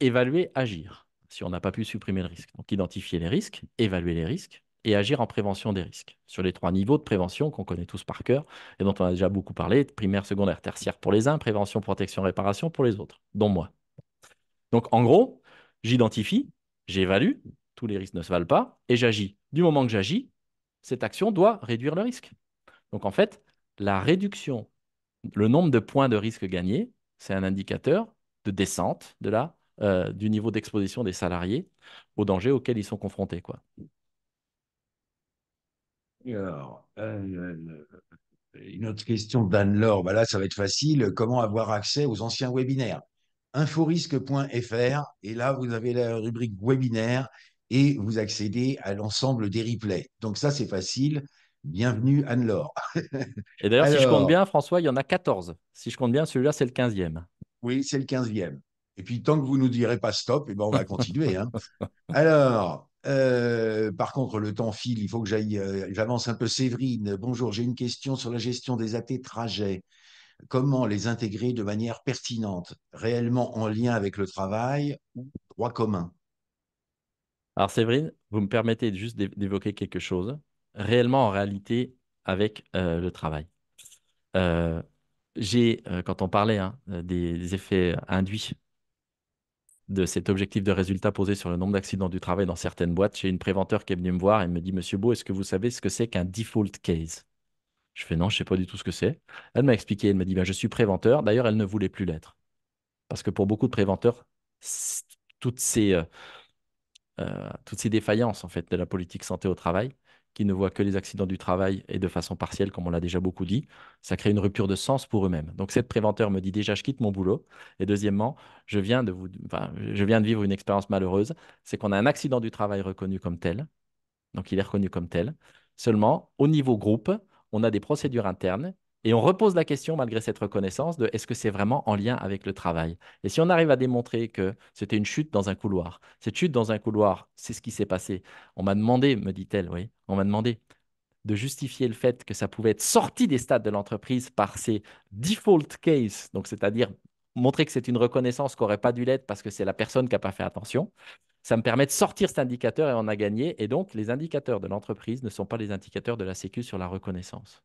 évaluer, agir, si on n'a pas pu supprimer le risque. Donc identifier les risques, évaluer les risques et agir en prévention des risques, sur les trois niveaux de prévention qu'on connaît tous par cœur et dont on a déjà beaucoup parlé, primaire, secondaire, tertiaire pour les uns, prévention, protection, réparation pour les autres, dont moi. Donc en gros, j'identifie, j'évalue, tous les risques ne se valent pas, et j'agis. Du moment que j'agis, cette action doit réduire le risque. Donc en fait, la réduction, le nombre de points de risque gagnés, c'est un indicateur de descente de la euh, du niveau d'exposition des salariés aux dangers auxquels ils sont confrontés. Quoi. Euh, une autre question d'Anne-Laure, bah là ça va être facile, comment avoir accès aux anciens webinaires inforisque.fr et là vous avez la rubrique webinaire et vous accédez à l'ensemble des replays. Donc ça c'est facile. Bienvenue Anne-Laure. et d'ailleurs, si je compte bien, François, il y en a 14. Si je compte bien, celui-là, c'est le 15e. Oui, c'est le 15e. Et puis, tant que vous ne nous direz pas stop, et eh ben, on va continuer. Hein. Alors, euh, par contre, le temps file, il faut que j'aille. Euh, j'avance un peu. Séverine, bonjour, j'ai une question sur la gestion des athées trajets. Comment les intégrer de manière pertinente, réellement en lien avec le travail ou droit commun Alors, Séverine, vous me permettez juste d'évoquer quelque chose, réellement en réalité avec euh, le travail. j'ai, quand on parlait hein, des, effets induits de cet objectif de résultat posé sur le nombre d'accidents du travail dans certaines boîtes. J'ai une préventeur qui est venue me voir et me dit Monsieur Beau, est-ce que vous savez ce que c'est qu'un default case Je fais Non, je ne sais pas du tout ce que c'est. Elle m'a expliqué, elle m'a dit ben, Je suis préventeur. D'ailleurs, elle ne voulait plus l'être. Parce que pour beaucoup de préventeurs, toutes ces, euh, euh, toutes ces défaillances en fait, de la politique santé au travail qui ne voient que les accidents du travail et de façon partielle, comme on l'a déjà beaucoup dit, ça crée une rupture de sens pour eux-mêmes. Donc cette préventeur me dit déjà, je quitte mon boulot. Et deuxièmement, je viens de, vous, je viens de vivre une expérience malheureuse, c'est qu'on a un accident du travail reconnu comme tel. Donc il est reconnu comme tel. Seulement, au niveau groupe, on a des procédures internes et on repose la question, malgré cette reconnaissance, de est-ce que c'est vraiment en lien avec le travail Et si on arrive à démontrer que c'était une chute dans un couloir, cette chute dans un couloir, c'est ce qui s'est passé. On m'a demandé, me dit-elle, oui, on m'a demandé de justifier le fait que ça pouvait être sorti des stades de l'entreprise par ces default cases, donc c'est-à-dire montrer que c'est une reconnaissance qui n'aurait pas dû l'être parce que c'est la personne qui n'a pas fait attention. Ça me permet de sortir cet indicateur et on a gagné. Et donc, les indicateurs de l'entreprise ne sont pas les indicateurs de la Sécu sur la reconnaissance.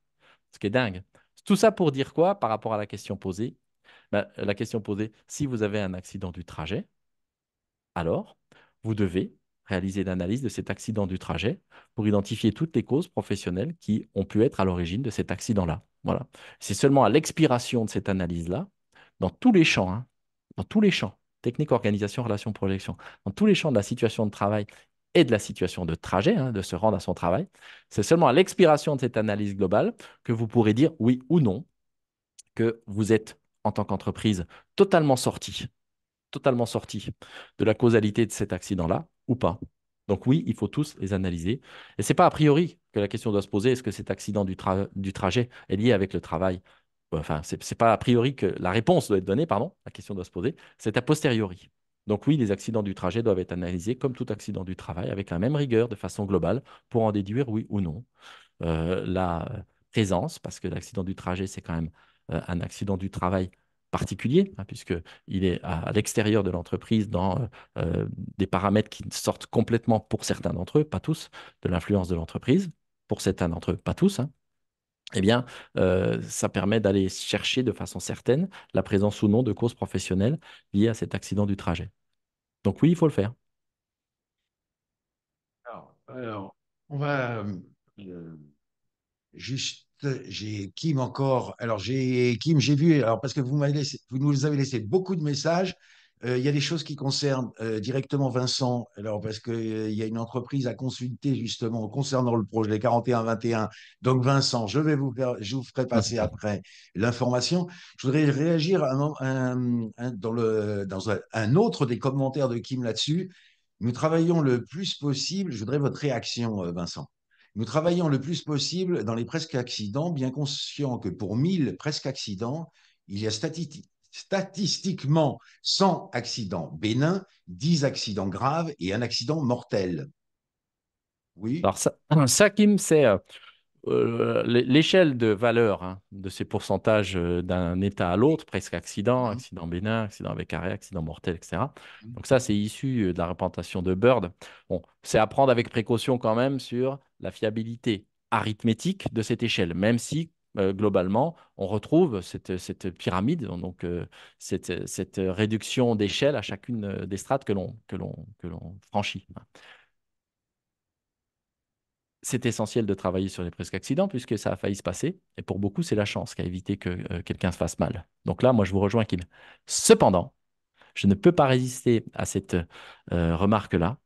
Ce qui est dingue. Tout ça pour dire quoi par rapport à la question posée ben, La question posée, si vous avez un accident du trajet, alors vous devez réaliser l'analyse de cet accident du trajet pour identifier toutes les causes professionnelles qui ont pu être à l'origine de cet accident-là. Voilà. C'est seulement à l'expiration de cette analyse-là, dans tous les champs, hein, dans tous les champs, technique, organisation, relation, projection, dans tous les champs de la situation de travail et de la situation de trajet, hein, de se rendre à son travail. C'est seulement à l'expiration de cette analyse globale que vous pourrez dire oui ou non que vous êtes en tant qu'entreprise totalement sorti, totalement sorti de la causalité de cet accident-là ou pas. Donc oui, il faut tous les analyser. Et ce n'est pas a priori que la question doit se poser, est-ce que cet accident du, du trajet est lié avec le travail Enfin, ce n'est pas a priori que la réponse doit être donnée, pardon, la question doit se poser, c'est a posteriori. Donc oui, les accidents du trajet doivent être analysés comme tout accident du travail, avec la même rigueur de façon globale, pour en déduire oui ou non. Euh, la présence, parce que l'accident du trajet, c'est quand même euh, un accident du travail particulier, hein, puisqu'il est à, l'extérieur de l'entreprise dans euh, des paramètres qui sortent complètement, pour certains d'entre eux, pas tous, de l'influence de l'entreprise, pour certains d'entre eux, pas tous. Hein eh bien, euh, ça permet d'aller chercher de façon certaine la présence ou non de causes professionnelles liées à cet accident du trajet. Donc oui, il faut le faire. Alors, on va euh, juste, j'ai Kim encore. Alors j'ai Kim, j'ai vu. Alors parce que vous nous avez laissé beaucoup de messages euh, il y a des choses qui concernent euh, directement Vincent, alors parce qu'il euh, y a une entreprise à consulter justement concernant le projet 41-21. Donc Vincent, je vais vous faire, je vous ferai passer après l'information. Je voudrais réagir un, dans, un, autre des commentaires de Kim là-dessus. Nous travaillons le plus possible, je voudrais votre réaction Vincent. Nous travaillons le plus possible dans les presque accidents, bien conscient que pour 1000 presque accidents, il y a statistiques statistiquement 100 accidents bénins, 10 accidents graves et un accident mortel. Oui. Alors ça, Kim, c'est euh, euh, l'échelle de valeur hein, de ces pourcentages euh, d'un état à l'autre, presque accident, mmh. accident bénin, accident avec arrêt, accident mortel, etc. Mmh. Donc ça, c'est issu de la représentation de Bird. Bon, c'est à prendre avec précaution quand même sur la fiabilité arithmétique de cette échelle, même si bah, globalement, on retrouve cette, cette pyramide, hein, donc euh, cette, cette, réduction d'échelle à chacune euh, des strates que l'on, que l'on, que l'on franchit. Hein. C'est essentiel de travailler sur les presque accidents puisque ça a failli se passer. Et pour beaucoup, c'est la chance qui a évité que euh, quelqu'un se fasse mal. Donc là, moi, je vous rejoins, Kim. Cependant, je ne peux pas résister à cette remarque-là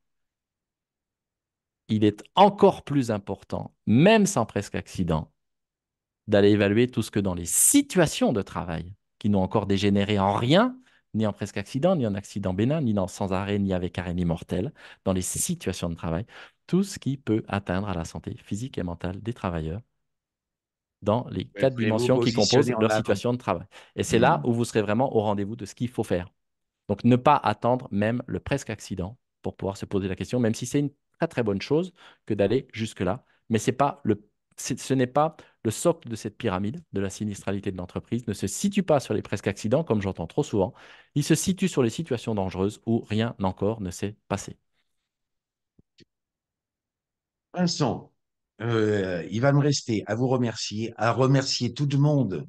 il est encore plus important, même sans presque accident, d'aller évaluer tout ce que dans les situations de travail, qui n'ont encore dégénéré en rien, ni en presque accident, ni en accident bénin, ni dans sans arrêt, ni avec arrêt, ni mortel, dans les situations de travail, tout ce qui peut atteindre à la santé physique et mentale des travailleurs dans les quatre dimensions qui composent leur situation de travail. Et c'est là mmh. où vous serez vraiment au rendez-vous de ce qu'il faut faire. Donc ne pas attendre même le presque accident pour pouvoir se poser la question, même si c'est une très très bonne chose que d'aller jusque-là, mais ce n'est pas le ce n'est pas le socle de cette pyramide de la sinistralité de l'entreprise ne se situe pas sur les presque accidents, comme j'entends trop souvent. Il se situe sur les situations dangereuses où rien encore ne s'est passé. Vincent, euh, il va me rester à vous remercier, à remercier tout le monde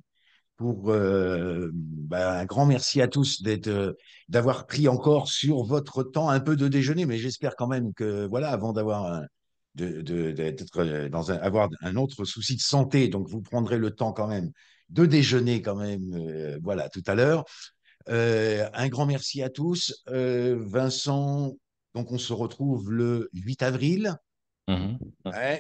pour euh, ben, un grand merci à tous euh, d'avoir pris encore sur votre temps un peu de déjeuner, mais j'espère quand même que voilà, avant d'avoir de, d'être euh, dans un, avoir un autre souci de santé, donc vous prendrez le temps quand même de déjeuner quand même, euh, voilà, tout à l'heure. Euh, un grand merci à tous. Vincent, donc on se retrouve le 8 avril. Mm-hmm.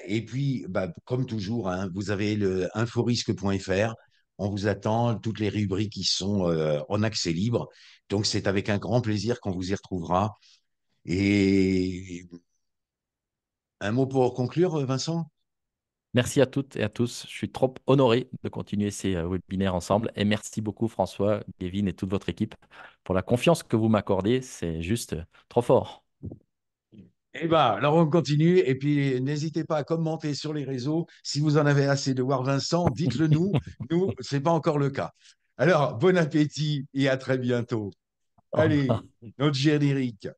et puis, bah, comme toujours, hein, vous avez le inforisque.fr. On vous attend, toutes les rubriques qui sont en accès libre. Donc, c'est avec un grand plaisir qu'on vous y retrouvera. Et un mot pour conclure, Vincent Merci à toutes et à tous. Je suis trop honoré de continuer ces euh, webinaires ensemble. Et merci beaucoup, François, Kevin et toute votre équipe pour la confiance que vous m'accordez. C'est juste trop fort. Eh bien, alors on continue. Et puis, n'hésitez pas à commenter sur les réseaux. Si vous en avez assez de voir Vincent, dites-le nous. nous, ce n'est pas encore le cas. Alors, bon appétit et à très bientôt. Allez, notre générique.